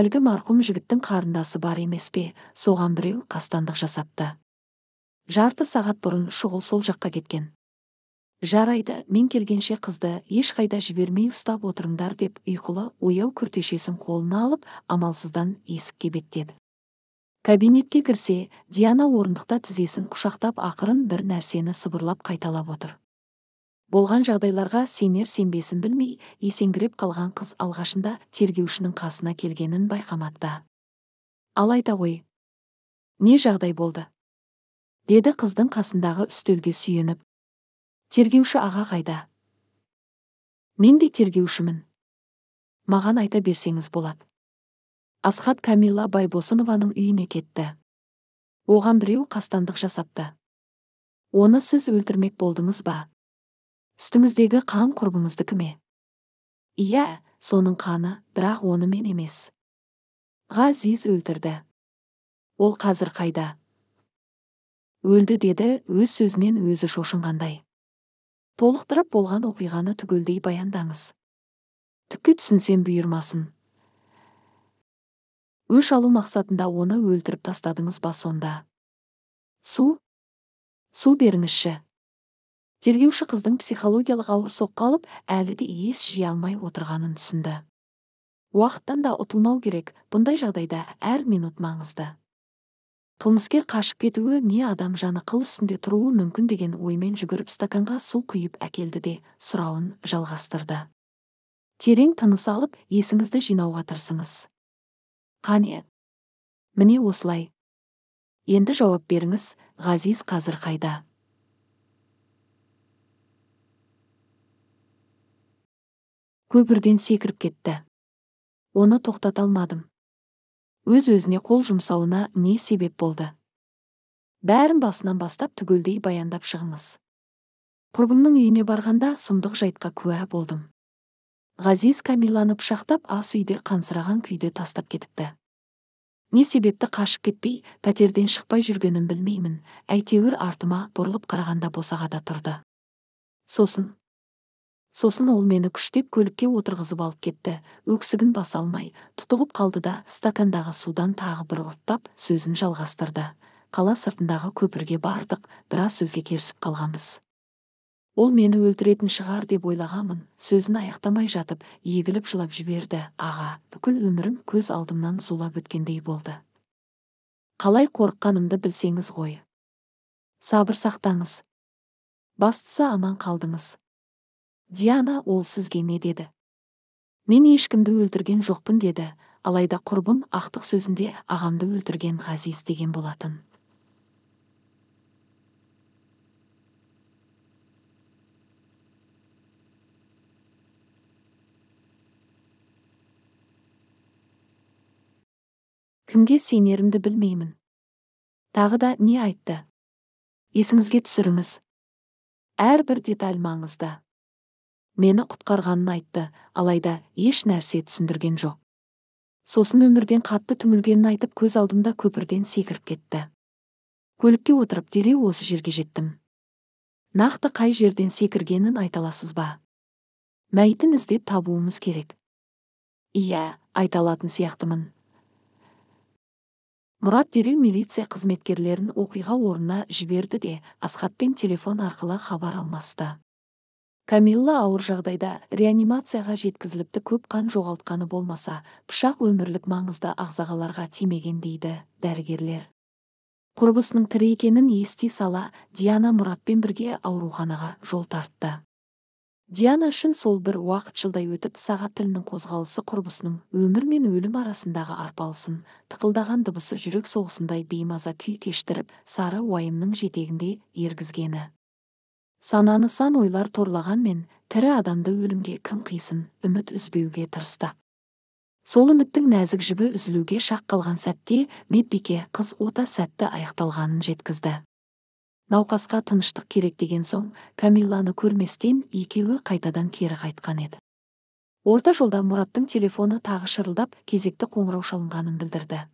әлгі марқұм жігіттің қарындасы бар емес пе соған біреу қастандық жасапты жарты сағат бұрын шұғыл сол жаққа кеткен жарайды мен келгенше қызды ешқайда жібермей ұстап отырыңдар деп ұйқылы ояу күртешесін қолына алып амалсыздан есікке беттеді кабинетке кірсе диана орындықта тізесін құшақтап ақырын бір нәрсені сыбырлап қайталап отыр болған жағдайларға сенер сенбесін білмей есеңгіреп қалған қыз алғашында тергеушінің қасына келгенін байқамады алайда ғой не жағдай болды деді қыздың қасындағы үстелге сүйеніп тергеуші аға қайда мен де тергеушімін маған айта берсеңіз болады асхат камила байбосынованың үйіне кетті оған біреу қастандық жасапты оны сіз өлтірмек болдыңыз ба үстіңіздегі қан құрбыңыздікі ме иә соның қаны бірақ оны мен емес ғазиз өлтірді ол қазір қайда өлді деді өз сөзінен өзі шошынғандай толықтырып болған оқиғаны түгелдей баяндаңыз түкке түсінсем бұйырмасын өш алу мақсатында оны өлтіріп тастадыңыз ба сонда су су беріңізші тергеуші қыздың психологиялық ауыр соққы алып әлі де ес жия алмай отырғанын түсінді уақыттан да ұтылмау керек бұндай жағдайда әр минут маңызды қылмыскер қашып кетуі не адам жаны қыл үстінде тұруы мүмкін деген оймен жүгіріп стаканға су құйып әкелді де сұрауын жалғастырды терең тыныс алып есіңізді жинауға тырысыңыз қане міне осылай енді жауап беріңіз ғазиз қазір қайда көпірден секіріп кетті оны тоқтата алмадым өз өзіне қол жұмсауына не себеп болды бәрін басынан бастап түгелдей баяндап шығыңыз құрбымның үйіне барғанда сұмдық жайтқа куә болдым ғазиз кәмиланы пышақтап ас үйде қансыраған күйде тастап кетіпті не себепті қашып кетпей пәтерден шықпай жүргенін білмеймін әйтеуір артыма бұрылып қарағанда босағада тұрды сосын сосын ол мені күштеп көлікке отырғызып алып кетті өксігін баса алмай тұтығып қалды да стакандағы судан тағы бір ұрттап сөзін жалғастырды қала сыртындағы көпірге бардық біраз сөзге керісіп қалғанбыз ол мені өлтіретін шығар деп ойлағамын, сөзін аяқтамай жатып егіліп жылап жіберді аға бүкіл өмірім көз алдымнан зулап өткендей болды қалай қорыққанымды білсеңіз ғой сабыр сақтаңыз бастысы аман қалдыңыз диана ол сізге не деді мен ешкімді өлтірген жоқпын деді алайда құрбым ақтық сөзінде ағамды өлтірген ғазиз деген болатын кімге сенерімді білмеймін тағы да не айтты есіңізге түсіріңіз әрбір деталь маңызды мені құтқарғанын айтты алайда еш нәрсе түсіндірген жоқ сосын өмірден қатты түңілгенін айтып көз алдымда көпірден секіріп кетті көлікке отырып дереу осы жерге жеттім нақты қай жерден секіргенін айта аласыз ба мәйітін іздеп табуымыз керек иә айта алатын сияқтымын мұрат дереу милиция қызметкерлерін оқиға орнына жіберді де асхатпен телефон арқылы хабар алмасты камилла ауыр жағдайда реанимацияға жеткізіліпті көп қан жоғалтқаны болмаса пышақ өмірлік маңызды ағзағаларға тимеген дейді дәрігерлер құрбысының тірі екенін ести сала диана мұратпен бірге ауруханаға жол тартты диана үшін сол бір уақыт жылдай өтіп сағат тілінің қозғалысы құрбысының өмір мен өлім арасындағы арпалысын тықылдаған дыбысы жүрек соғысындай беймаза күй кештіріп сары уайымның жетегінде ергізгені сананы сан ойлар торлаған мен, тірі адамды өлімге кім қисын үміт үзбеуге тырысты сол үміттің нәзік жібі үзілуге шақ қалған сәтте медбике қыз ота сәтті аяқталғанын жеткізді науқасқа тыныштық керек деген соң Камилланы көрместен екеуі қайтадан кері қайтқан еді орта жолда мұраттың телефоны тағы шырылдап кезекті қоңырау шалынғанын білдірді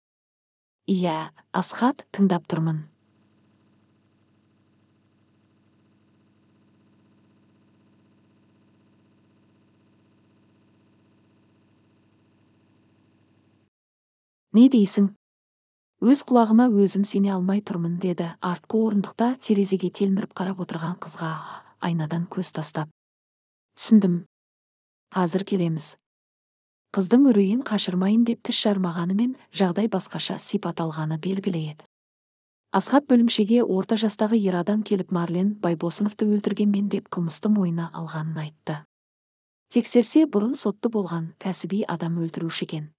иә асхат тыңдап тұрмын не дейсің өз құлағыма өзім сене алмай тұрмын деді артқы орындықта терезеге телміріп қарап отырған қызға айнадан көз тастап түсіндім қазір келеміз қыздың үрейін қашырмайын деп тіс жармағанымен жағдай басқаша сипат алғаны белгілі еді асхат бөлімшеге орта жастағы ер адам келіп марлен байбосыновты өлтіргенмен деп қылмысты мойнына алғанын айтты тексерсе бұрын сотты болған кәсіби адам өлтіруші екен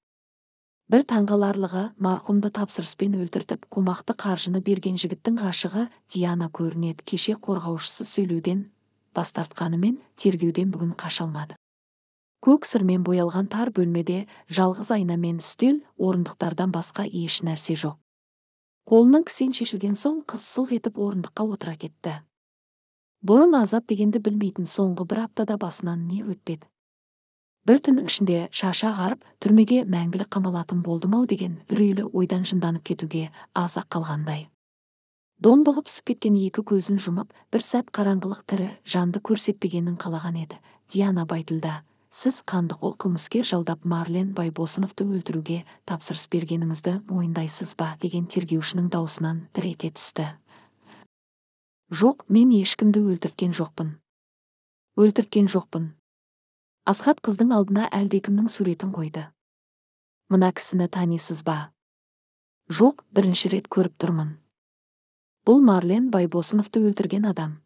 бір таңғаларлығы марқұмды тапсырыспен өлтіртіп қомақты қаржыны берген жігіттің ғашығы диана көрінеді кеше қорғаушысы сөйлеуден бас тартқанымен тергеуден бүгін қаша алмады көк сырмен боялған тар бөлмеде жалғыз айна мен үстел орындықтардан басқа еш нәрсе жоқ қолының кісен шешілген соң қыз сылқ етіп орындыққа отыра кетті бұрын азап дегенді білмейтін соңғы бір аптада басынан не өтпеді бір түннің ішінде шаша ағарып түрмеге мәңгілік қамалатын болдым ау деген үрейлі ойдан жынданып кетуге аз ақ қалғандай дон бұғып кеткен екі көзін жұмып бір сәт қараңғылық тірі жанды көрсетпегенін қалаған еді диана байтылда, сіз қандықол қылмыскер жалдап марлен байбосыновты өлтіруге тапсырыс бергеніңізді мойындайсыз ба деген тергеушінің даусынан дір ете түсті жоқ мен ешкімді өлтірткен жоқпын өлтірткен жоқпын асхат қыздың алдына әлдекімнің суретін қойды мына кісіні танисыз ба жоқ бірінші рет көріп тұрмын бұл марлен байбосыновты өлтірген адам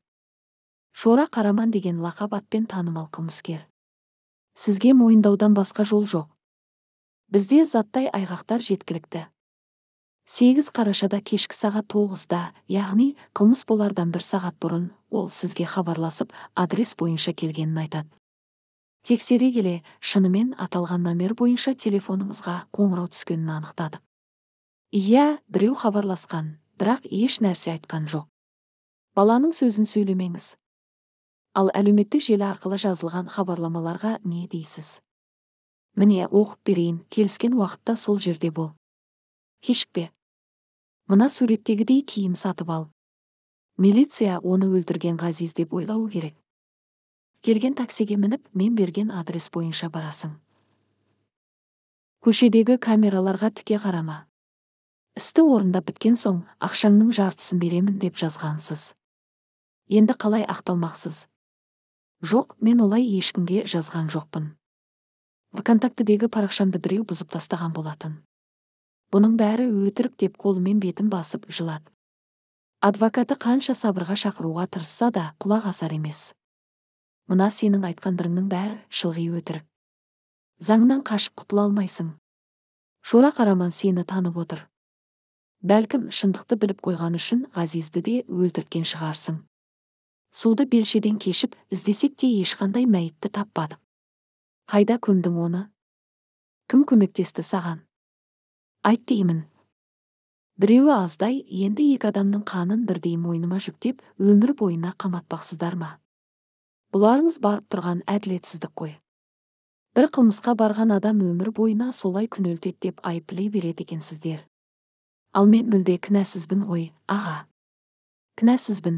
шора қараман деген лақап атпен танымал қылмыскер сізге мойындаудан басқа жол жоқ бізде заттай айғақтар жеткілікті сегіз қарашада кешкі сағат тоғызда яғни қылмыс болардан бір сағат бұрын ол сізге хабарласып адрес бойынша келгенін айтады тексере келе шынымен аталған номер бойынша телефоныңызға қоңырау түскенін анықтадық иә біреу хабарласқан бірақ еш нәрсе айтқан жоқ баланың сөзін сөйлемеңіз ал әлеуметтік желі арқылы жазылған хабарламаларға не дейсіз міне оқып берейін келіскен уақытта сол жерде бол кешікпе мына суреттегідей киім сатып ал милиция оны өлтірген ғазиз деп ойлауы керек келген таксиге мініп мен берген адрес бойынша барасың көшедегі камераларға тіке қарама істі орындап біткен соң ақшаңның жартысын беремін деп жазғансыз енді қалай ақталмақсыз жоқ мен олай ешкімге жазған жоқпын вконтактедегі парақшамды біреу бұзып тастаған болатын бұның бәрі өтірік деп қолымен бетін басып жылады адвокаты қанша сабырға шақыруға тырысса да құлақ асар емес мына сенің айтқандарыңның бәрі шылғи өтірік заңнан қашып құтыла алмайсың шора қараман сені танып отыр бәлкім шындықты біліп қойған үшін ғазизді де өлтірткен шығарсың суды белшеден кешіп іздесек те ешқандай мәйітті таппадық қайда көмдің оны кім көмектесті саған айт деймін біреуі аздай енді екі адамның қанын бірдей мойныма жүктеп өмір бойына қаматпақсыздар ма бұларыңыз барып тұрған әділетсіздік қой бір қылмысқа барған адам өмір бойына солай күнелтеді деп айыплай береді екенсіздер ал мен мүлде кінәсізбін ғой аға кінәсізбін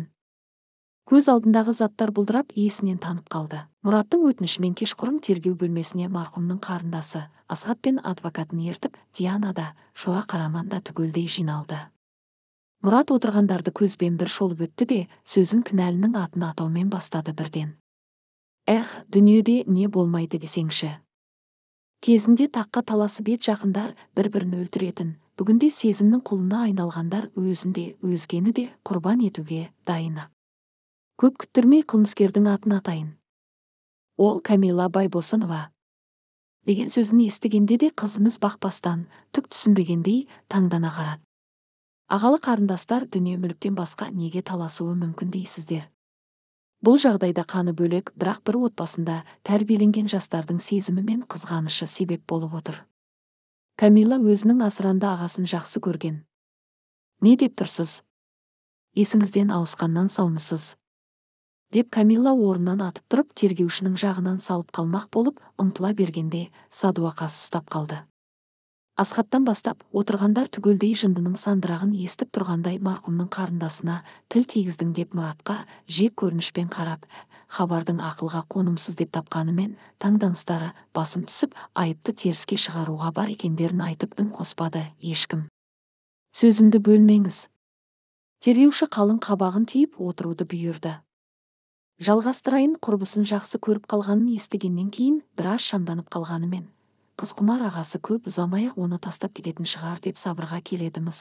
көз алдындағы заттар бұлдырап есінен танып қалды мұраттың өтінішімен кешқұрым тергеу бөлмесіне марқұмның қарындасы асхат пен адвокатын ертіп диана да шора қараман да түгелдей жиналды мұрат отырғандарды көзбен бір шолып өтті де сөзін кінәлінің атын атаумен бастады бірден Эх, дүниеде не болмайды десеңші. Кезінде таққа таласып ет жақындар бір-бірін өлтіретін, бүгінде сезімнің құлына айналғандар өзінде өзгені де құрбан етуге дайыны. Көп күттірмей қылмыскердің атын атайын. Ол Камила Байбосынова. Деген сөзін естігенде де қызымыз бақпастан, түк түсінбегендей таңдана қарады. Ағалы қарындастар дүние мүліктен басқа неге таласуы мүмкін дейсіздер бұл жағдайда қаны бөлек бірақ бір отбасында тәрбиеленген жастардың сезімі мен қызғанышы себеп болып отыр Камила өзінің асыранды ағасын жақсы көрген не деп тұрсыз есіңізден ауысқаннан саумысыз деп Камила орнынан атып тұрып тергеушінің жағынан салып қалмақ болып ұмтыла бергенде садуақас ұстап қалды асхаттан бастап отырғандар түгелдей жындының сандырағын естіп тұрғандай марқұмның қарындасына тіл тигіздің деп мұратқа жек көрінішпен қарап хабардың ақылға қонымсыз деп тапқанымен таңданыстары басым түсіп айыпты теріске шығаруға бар екендерін айтып үн қоспады ешкім сөзімді бөлмеңіз тергеуші қалың қабағын түйіп отыруды бұйырды жалғастырайын құрбысын жақсы көріп қалғанын естігеннен кейін біраз шамданып қалғанымен қызқұмар ағасы көп ұзамай оны тастап кететін шығар деп сабырға келедіміз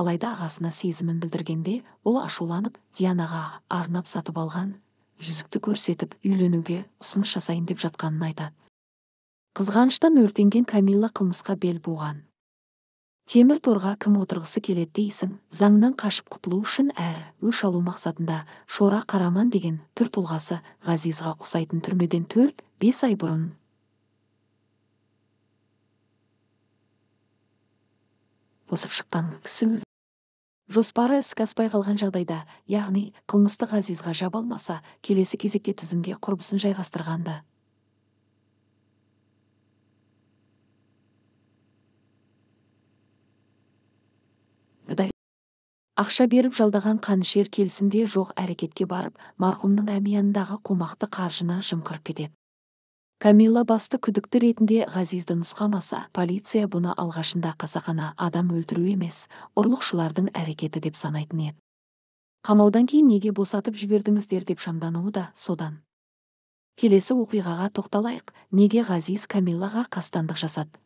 алайда ағасына сезімін білдіргенде ол ашуланып дианаға арнап сатып алған жүзікті көрсетіп үйленуге ұсыныс жасайын деп жатқанын айтады қызғаныштан өртенген Камила қылмысқа бел буған темір торға кім отырғысы келеді дейсің заңнан қашып құтылу үшін әрі өш алу мақсатында шора қараман деген түр тұлғасы ғазизға ұқсайтын түрмеден төрт бес ай бұрын босып шыққан кісі жоспары іске аспай қалған жағдайда яғни қылмыстық ғазизға алмаса, келесі кезекте тізімге құрбысын жайғастырғанды ақша беріп жалдаған қанішер келісімде жоқ әрекетке барып марқұмның әмиянындағы қомақты қаржыны жымқырып кетеді Камила басты күдікті ретінде ғазизді нұсқамаса полиция бұны алғашында қасақана адам өлтіру емес ұрлықшылардың әрекеті деп санайтын еді қамаудан кейін неге босатып жібердіңіздер деп шамдануы да содан келесі оқиғаға тоқталайық неге ғазиз камилаға қастандық жасады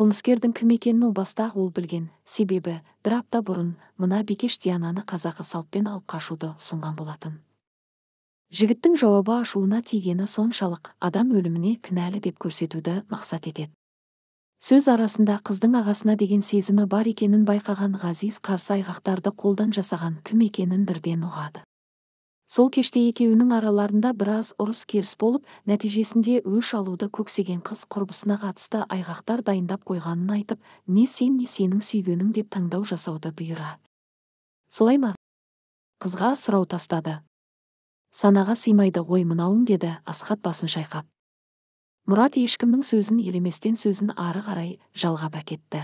қылмыскердің кім екенін о баста ол білген себебі бір апта бұрын мына бекеш диананы қазақы салтпен алып қашуды ұсынған болатын жігіттің жауабы ашуына тигені соншалық адам өліміне кінәлі деп көрсетуді мақсат етеді сөз арасында қыздың ағасына деген сезімі бар екенін байқаған ғазиз қарсы айғақтарды қолдан жасаған кім екенін бірден ұғады сол кеште екеуінің араларында біраз ұрыс керіс болып нәтижесінде өш алуды көксеген қыз құрбысына қатысты айғақтар дайындап қойғанын айтып не сен не сенің сүйгенің деп таңдау жасауды бұйырады солай ма қызға сұрау тастады санаға сыймайды ғой мынауың деді асхат басын шайқап мұрат ешкімнің сөзін елеместен сөзін ары қарай жалғап әкетті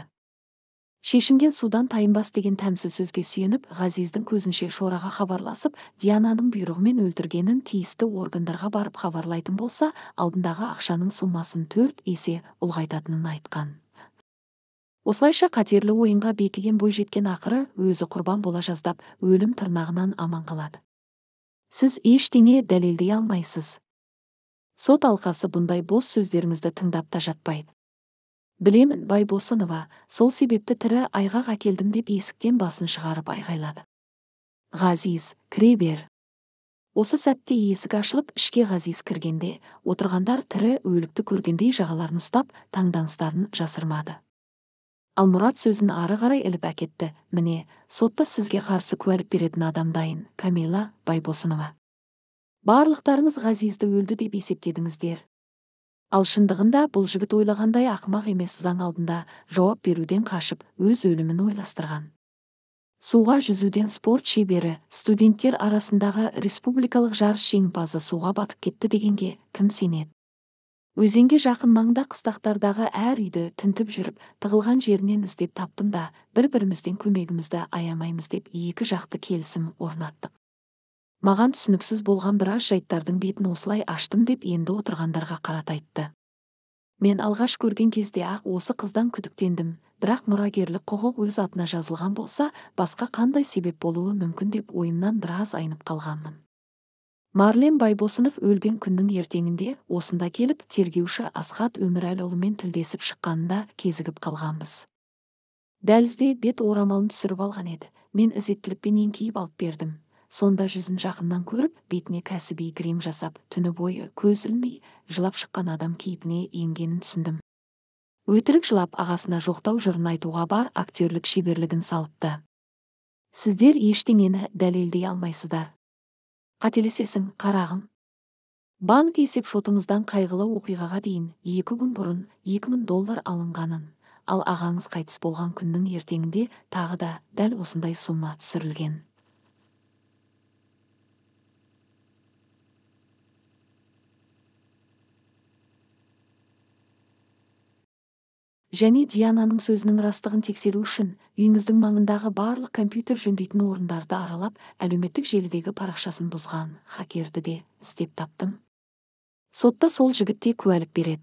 шешінген судан тайынбас деген тәмсіл сөзге сүйеніп ғазиздің көзінше шораға хабарласып диананың бұйрығымен өлтіргенін тиісті органдарға барып хабарлайтын болса алдындағы ақшаның сомасын төрт есе ұлғайтатынын айтқан осылайша қатерлі ойынға бекіген бойжеткен ақыры өзі құрбан бола жаздап өлім тырнағынан аман қалады сіз ештеңе дәлелдей алмайсыз сот алқасы бұндай бос сөздеріңізді тыңдап та жатпайды білемін байбосынова сол себепті тірі айғақ әкелдім деп есіктен басын шығарып айғайлады ғазиз кіре бер осы сәтте есік ашылып ішке ғазиз кіргенде отырғандар тірі өлікті көргендей жағаларын ұстап таңданыстарын жасырмады ал мұрат сөзін ары қарай іліп әкетті міне сотта сізге қарсы куәлік беретін адам дайын камила байбосынова барлықтарыңыз ғазизді өлді деп есептедіңіздер ал шындығында бұл жігіт ойлағандай ақымақ емес заң алдында жауап беруден қашып өз өлімін ойластырған суға жүзуден спорт шебері студенттер арасындағы республикалық жарыс жеңімпазы суға батып кетті дегенге кім сенеді өзенге жақын маңда қыстақтардағы әр үйді тінтіп жүріп тығылған жерінен іздеп таптым да бір бірімізден көмегімізді аямаймыз деп екі жақты келісім орнаттық маған түсініксіз болған біраз жайттардың бетін осылай аштым деп енді отырғандарға қарата айтты мен алғаш көрген кезде ақ осы қыздан күдіктендім бірақ мұрагерлік құқық өз атына жазылған болса басқа қандай себеп болуы мүмкін деп ойымнан біраз айнып қалғанмын марлен байбосынов өлген күннің ертеңінде осында келіп тергеуші асхат өмірәліұлымен тілдесіп шыққанында кезігіп қалғанбыз дәлізде бет орамалын түсіріп алған еді мен ізеттілікпен еңкейіп алып бердім сонда жүзін жақыннан көріп бетіне кәсіби грим жасап түні бойы көз ілмей жылап шыққан адам кейпіне енгенін түсіндім өтірік жылап ағасына жоқтау жырын айтуға бар актерлік шеберлігін салыпты сіздер ештеңені дәлелдей алмайсыздар қателесесің қарағым банк есепшотыңыздан қайғылы оқиғаға дейін екі күн бұрын 2000 доллар алынғанын ал ағаңыз қайтыс болған күннің ертеңінде тағы да дәл осындай сумма түсірілген және диананың сөзінің растығын тексеру үшін үйіңіздің маңындағы барлық компьютер жөндейтін орындарды аралап әлеуметтік желідегі парақшасын бұзған хакерді де іздеп таптым сотта сол жігіт те куәлік береді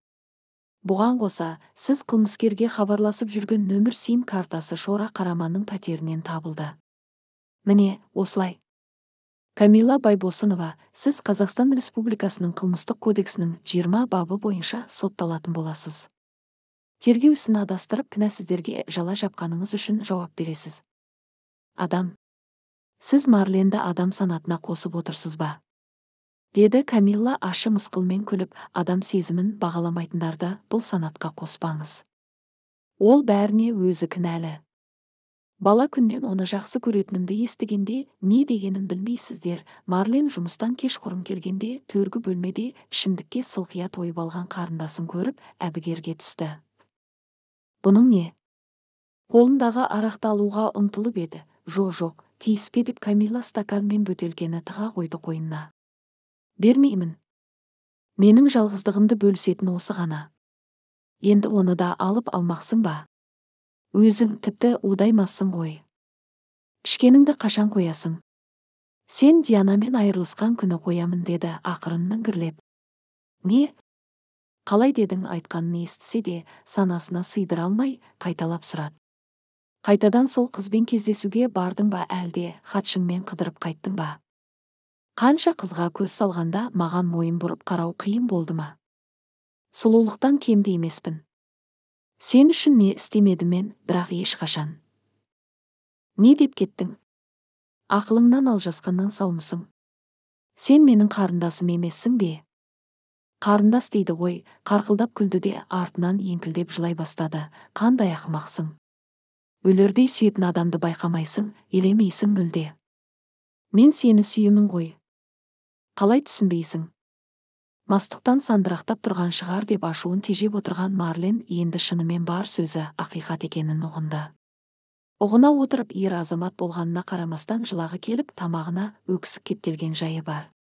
бұған қоса сіз қылмыскерге хабарласып жүрген нөмір сим картасы шора қараманның пәтерінен табылды міне осылай камила байбосынова сіз қазақстан республикасының қылмыстық кодексінің 20 бабы бойынша сотталатын боласыз тергеу ісін адастырып кінәсіздерге жала жапқаныңыз үшін жауап бересіз адам сіз марленді адам санатына қосып отырсыз ба деді камилла ашы мысқылмен күліп адам сезімін бағаламайтындарды бұл санатқа қоспаңыз ол бәріне өзі кінәлі бала күннен оны жақсы көретінімді естігенде не дегенін білмейсіздер марлен жұмыстан кешқұрым келгенде төргі бөлмеде ішімдікке сылқия тойып алған қарындасын көріп әбігерге түсті бұның не қолындағы арақты алуға ұмтылып еді жо жоқ тиіспе деп камила стакан мен бөтелкені тыға қойды қойнына бермеймін менің жалғыздығымды бөлісетін осы ғана енді оны да алып алмақсың ба өзің тіпті удаймассың ғой ішкеніңді қашан қоясың сен дианамен айырылысқан күні қоямын деді ақырын міңгірлеп не қалай дедің айтқанын естісе де санасына сыйдыра алмай қайталап сұрады қайтадан сол қызбен кездесуге бардың ба әлде хатшыңмен қыдырып қайттың ба қанша қызға көз салғанда маған мойын бұрып қарау қиын болды ма сұлулықтан кем де емеспін сен үшін не істемедім мен бірақ ешқашан не деп кеттің ақылыңнан алжасқаннан саумысың сен менің қарындасым емессің бе қарындас дейді ғой қарқылдап күлді де артынан еңкілдеп жылай бастады қандай ақымақсың өлердей сүйетін адамды байқамайсың елемейсің мүлде мен сені сүйемін ғой қалай түсінбейсің мастықтан сандырақтап тұрған шығар деп ашуын тежеп отырған марлен енді шынымен бар сөзі ақиқат екенін ұғынды ұғына отырып ер азамат болғанына қарамастан жылағы келіп тамағына өксік кептелген жайы бар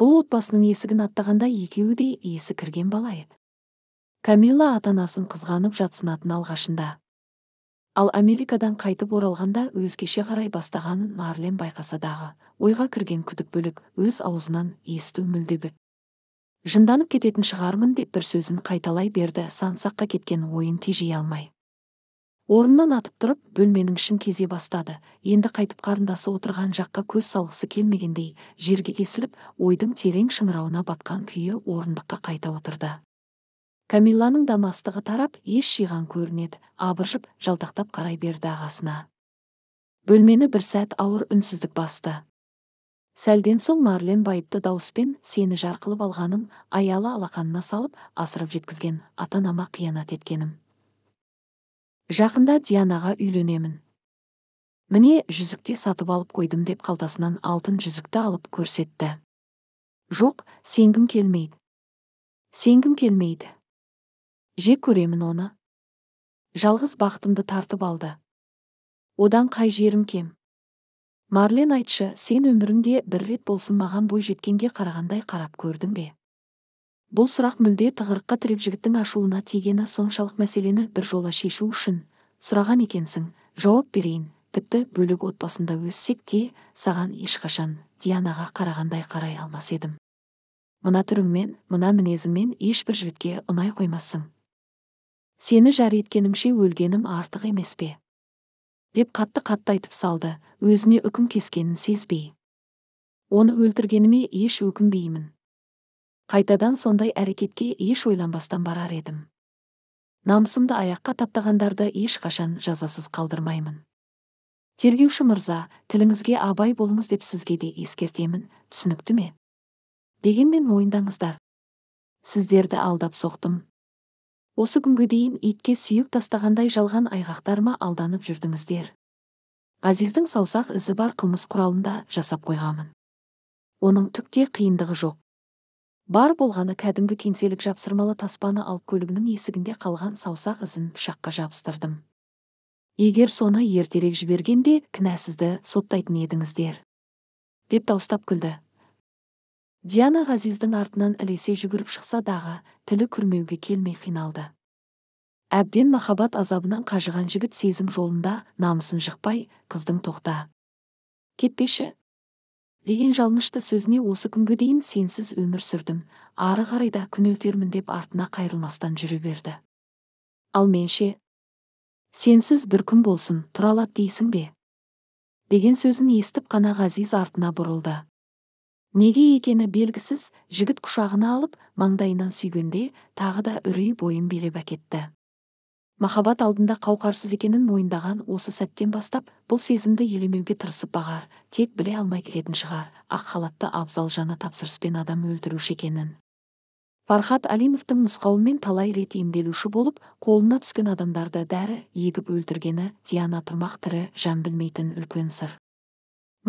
бұл отбасының есігін аттағанда екеуі де есі кірген бала еді камила ата анасын қызғанып жатсынатын алғашында ал америкадан қайтып оралғанда өзгеше қарай бастағанын марлен байқаса дағы ойға кірген күдік бөлік өз аузынан есту мүлде жынданып кететін шығармын деп бір сөзін қайталай берді сансаққа кеткен ойын тежей алмай орнынан атып тұрып бөлменің ішін кезе бастады енді қайтып қарындасы отырған жаққа көз салғысы келмегендей жерге кесіліп, ойдың терең шыңырауына батқан күйі орындыққа қайта отырды Камилланың дамастығы тарап еш жиған көрінеді абыржып жалтақтап қарай берді ағасына бөлмені бір сәт ауыр үнсіздік басты сәлден соң марлен байыпты дауыспен сені жарқылып алғаным аялы алақанына салып асырап жеткізген ата анама қиянат еткенім жақында дианаға үйленемін міне жүзікте сатып алып қойдым деп қалтасынан алтын жүзікті алып көрсетті жоқ сенгім келмейді сенгім келмейді жек көремін оны жалғыз бақытымды тартып алды одан қай жерім кем марлен айтшы сен өміріңде бір рет болсын маған бой жеткенге қарағандай қарап көрдің бе бұл сұрақ мүлде тығырыққа тіреп жігіттің ашуына тигені соншалық мәселені бір жола шешу үшін сұраған екенсің жауап берейін тіпті бөлік отбасында өссек те саған ешқашан дианаға қарағандай қарай алмас едім мына түріңмен мына мінезіңмен ешбір жігітке ұнай қоймассың сені жар еткенімше өлгенім артық емес пе деп қатты қатты айтып салды өзіне үкім кескенін сезбей оны өлтіргеніме еш өкінбеймін қайтадан сондай әрекетке еш ойланбастан барар едім намысымды аяққа таптағандарды ешқашан жазасыз қалдырмаймын тергеуші мырза тіліңізге абай болыңыз деп сізге де ескертемін түсінікті ме дегенмен мойындаңыздар сіздерді алдап соқтым осы күнге дейін итке сүйек тастағандай жалған айғақтарыма алданып жүрдіңіздер ғазиздің саусақ ізі бар қылмыс құралында жасап қойғанмын оның түкте қиындығы жоқ бар болғаны кәдімгі кеңселік жапсырмалы таспаны алып көлігінің есігінде қалған саусақ ізін пышаққа жабыстырдым егер соны ертерек жібергенде кінәсізді соттайтын едіңіздер деп дауыстап күлді диана ғазиздің артынан ілесе жүгіріп шықса дағы тілі күрмеуге келмей қиналды әбден махаббат азабынан қажыған жігіт сезім жолында намысын жықпай қыздың тоқта кетпеші деген жалынышты сөзіне осы күнге дейін сенсіз өмір сүрдім ары қарай да күн өтермін деп артына қайрылмастан жүре берді ал менше сенсіз бір күн болсын тұра дейсің бе деген сөзін естіп қана ғазиз артына бұрылды неге екені белгісіз жігіт құшағына алып маңдайынан сүйгенде тағы да үрей бойын билеп әкетті махаббат алдында қауқарсыз екенін мойындаған осы сәттен бастап бұл сезімді елемеуге тырысып бағар тек біле алмай кететін шығар ақ халатты абзал жаны тапсырыспен адам өлтіруші екенін фархат алимовтың нұсқауымен талай рет емделуші болып қолына түскен адамдарды дәрі егіп өлтіргені диана тұрмақ тірі жан білмейтін үлкен сыр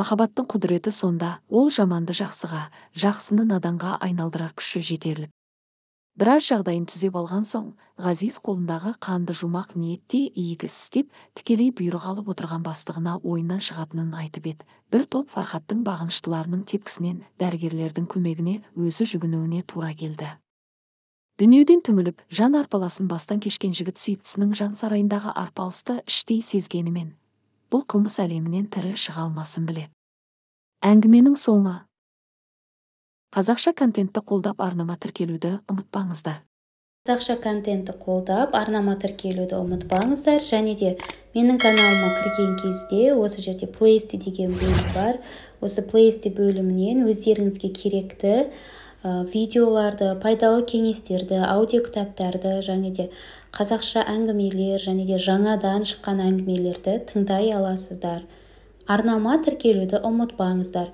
махаббаттың құдіреті сонда ол жаманды жақсыға жақсыны наданға айналдырар күші жетерлік біраз жағдайын түзеп алған соң ғазиз қолындағы қанды жумақ ниетте игі істеп тікелей бұйрық алып отырған бастығына ойынан шығатынын айтып еді бір топ фархаттың бағыныштыларының тепкісінен дәрігерлердің көмегіне өзі жүгінуіне тура келді дүниеден түңіліп жан арпаласын бастан кешкен жігіт сүйіктісінің жан сарайындағы арпалысты іштей сезгенімен бұл қылмыс әлемінен тірі шыға алмасын біледі әңгіменің соңы қазақша контентті қолдап арнама тіркелуді ұмытпаңыздар қазақша контентті қолдап арнама тіркелуді ұмытпаңыздар және де менің каналыма кірген кезде осы жерде плейсти деген бөлім бар осы плейсти бөлімінен өздеріңізге керекті видеоларды пайдалы кеңестерді аудиокітаптарды және де қазақша әңгімелер және де жаңадан шыққан әңгімелерді тыңдай аласыздар арнама тіркелуді ұмытпаңыздар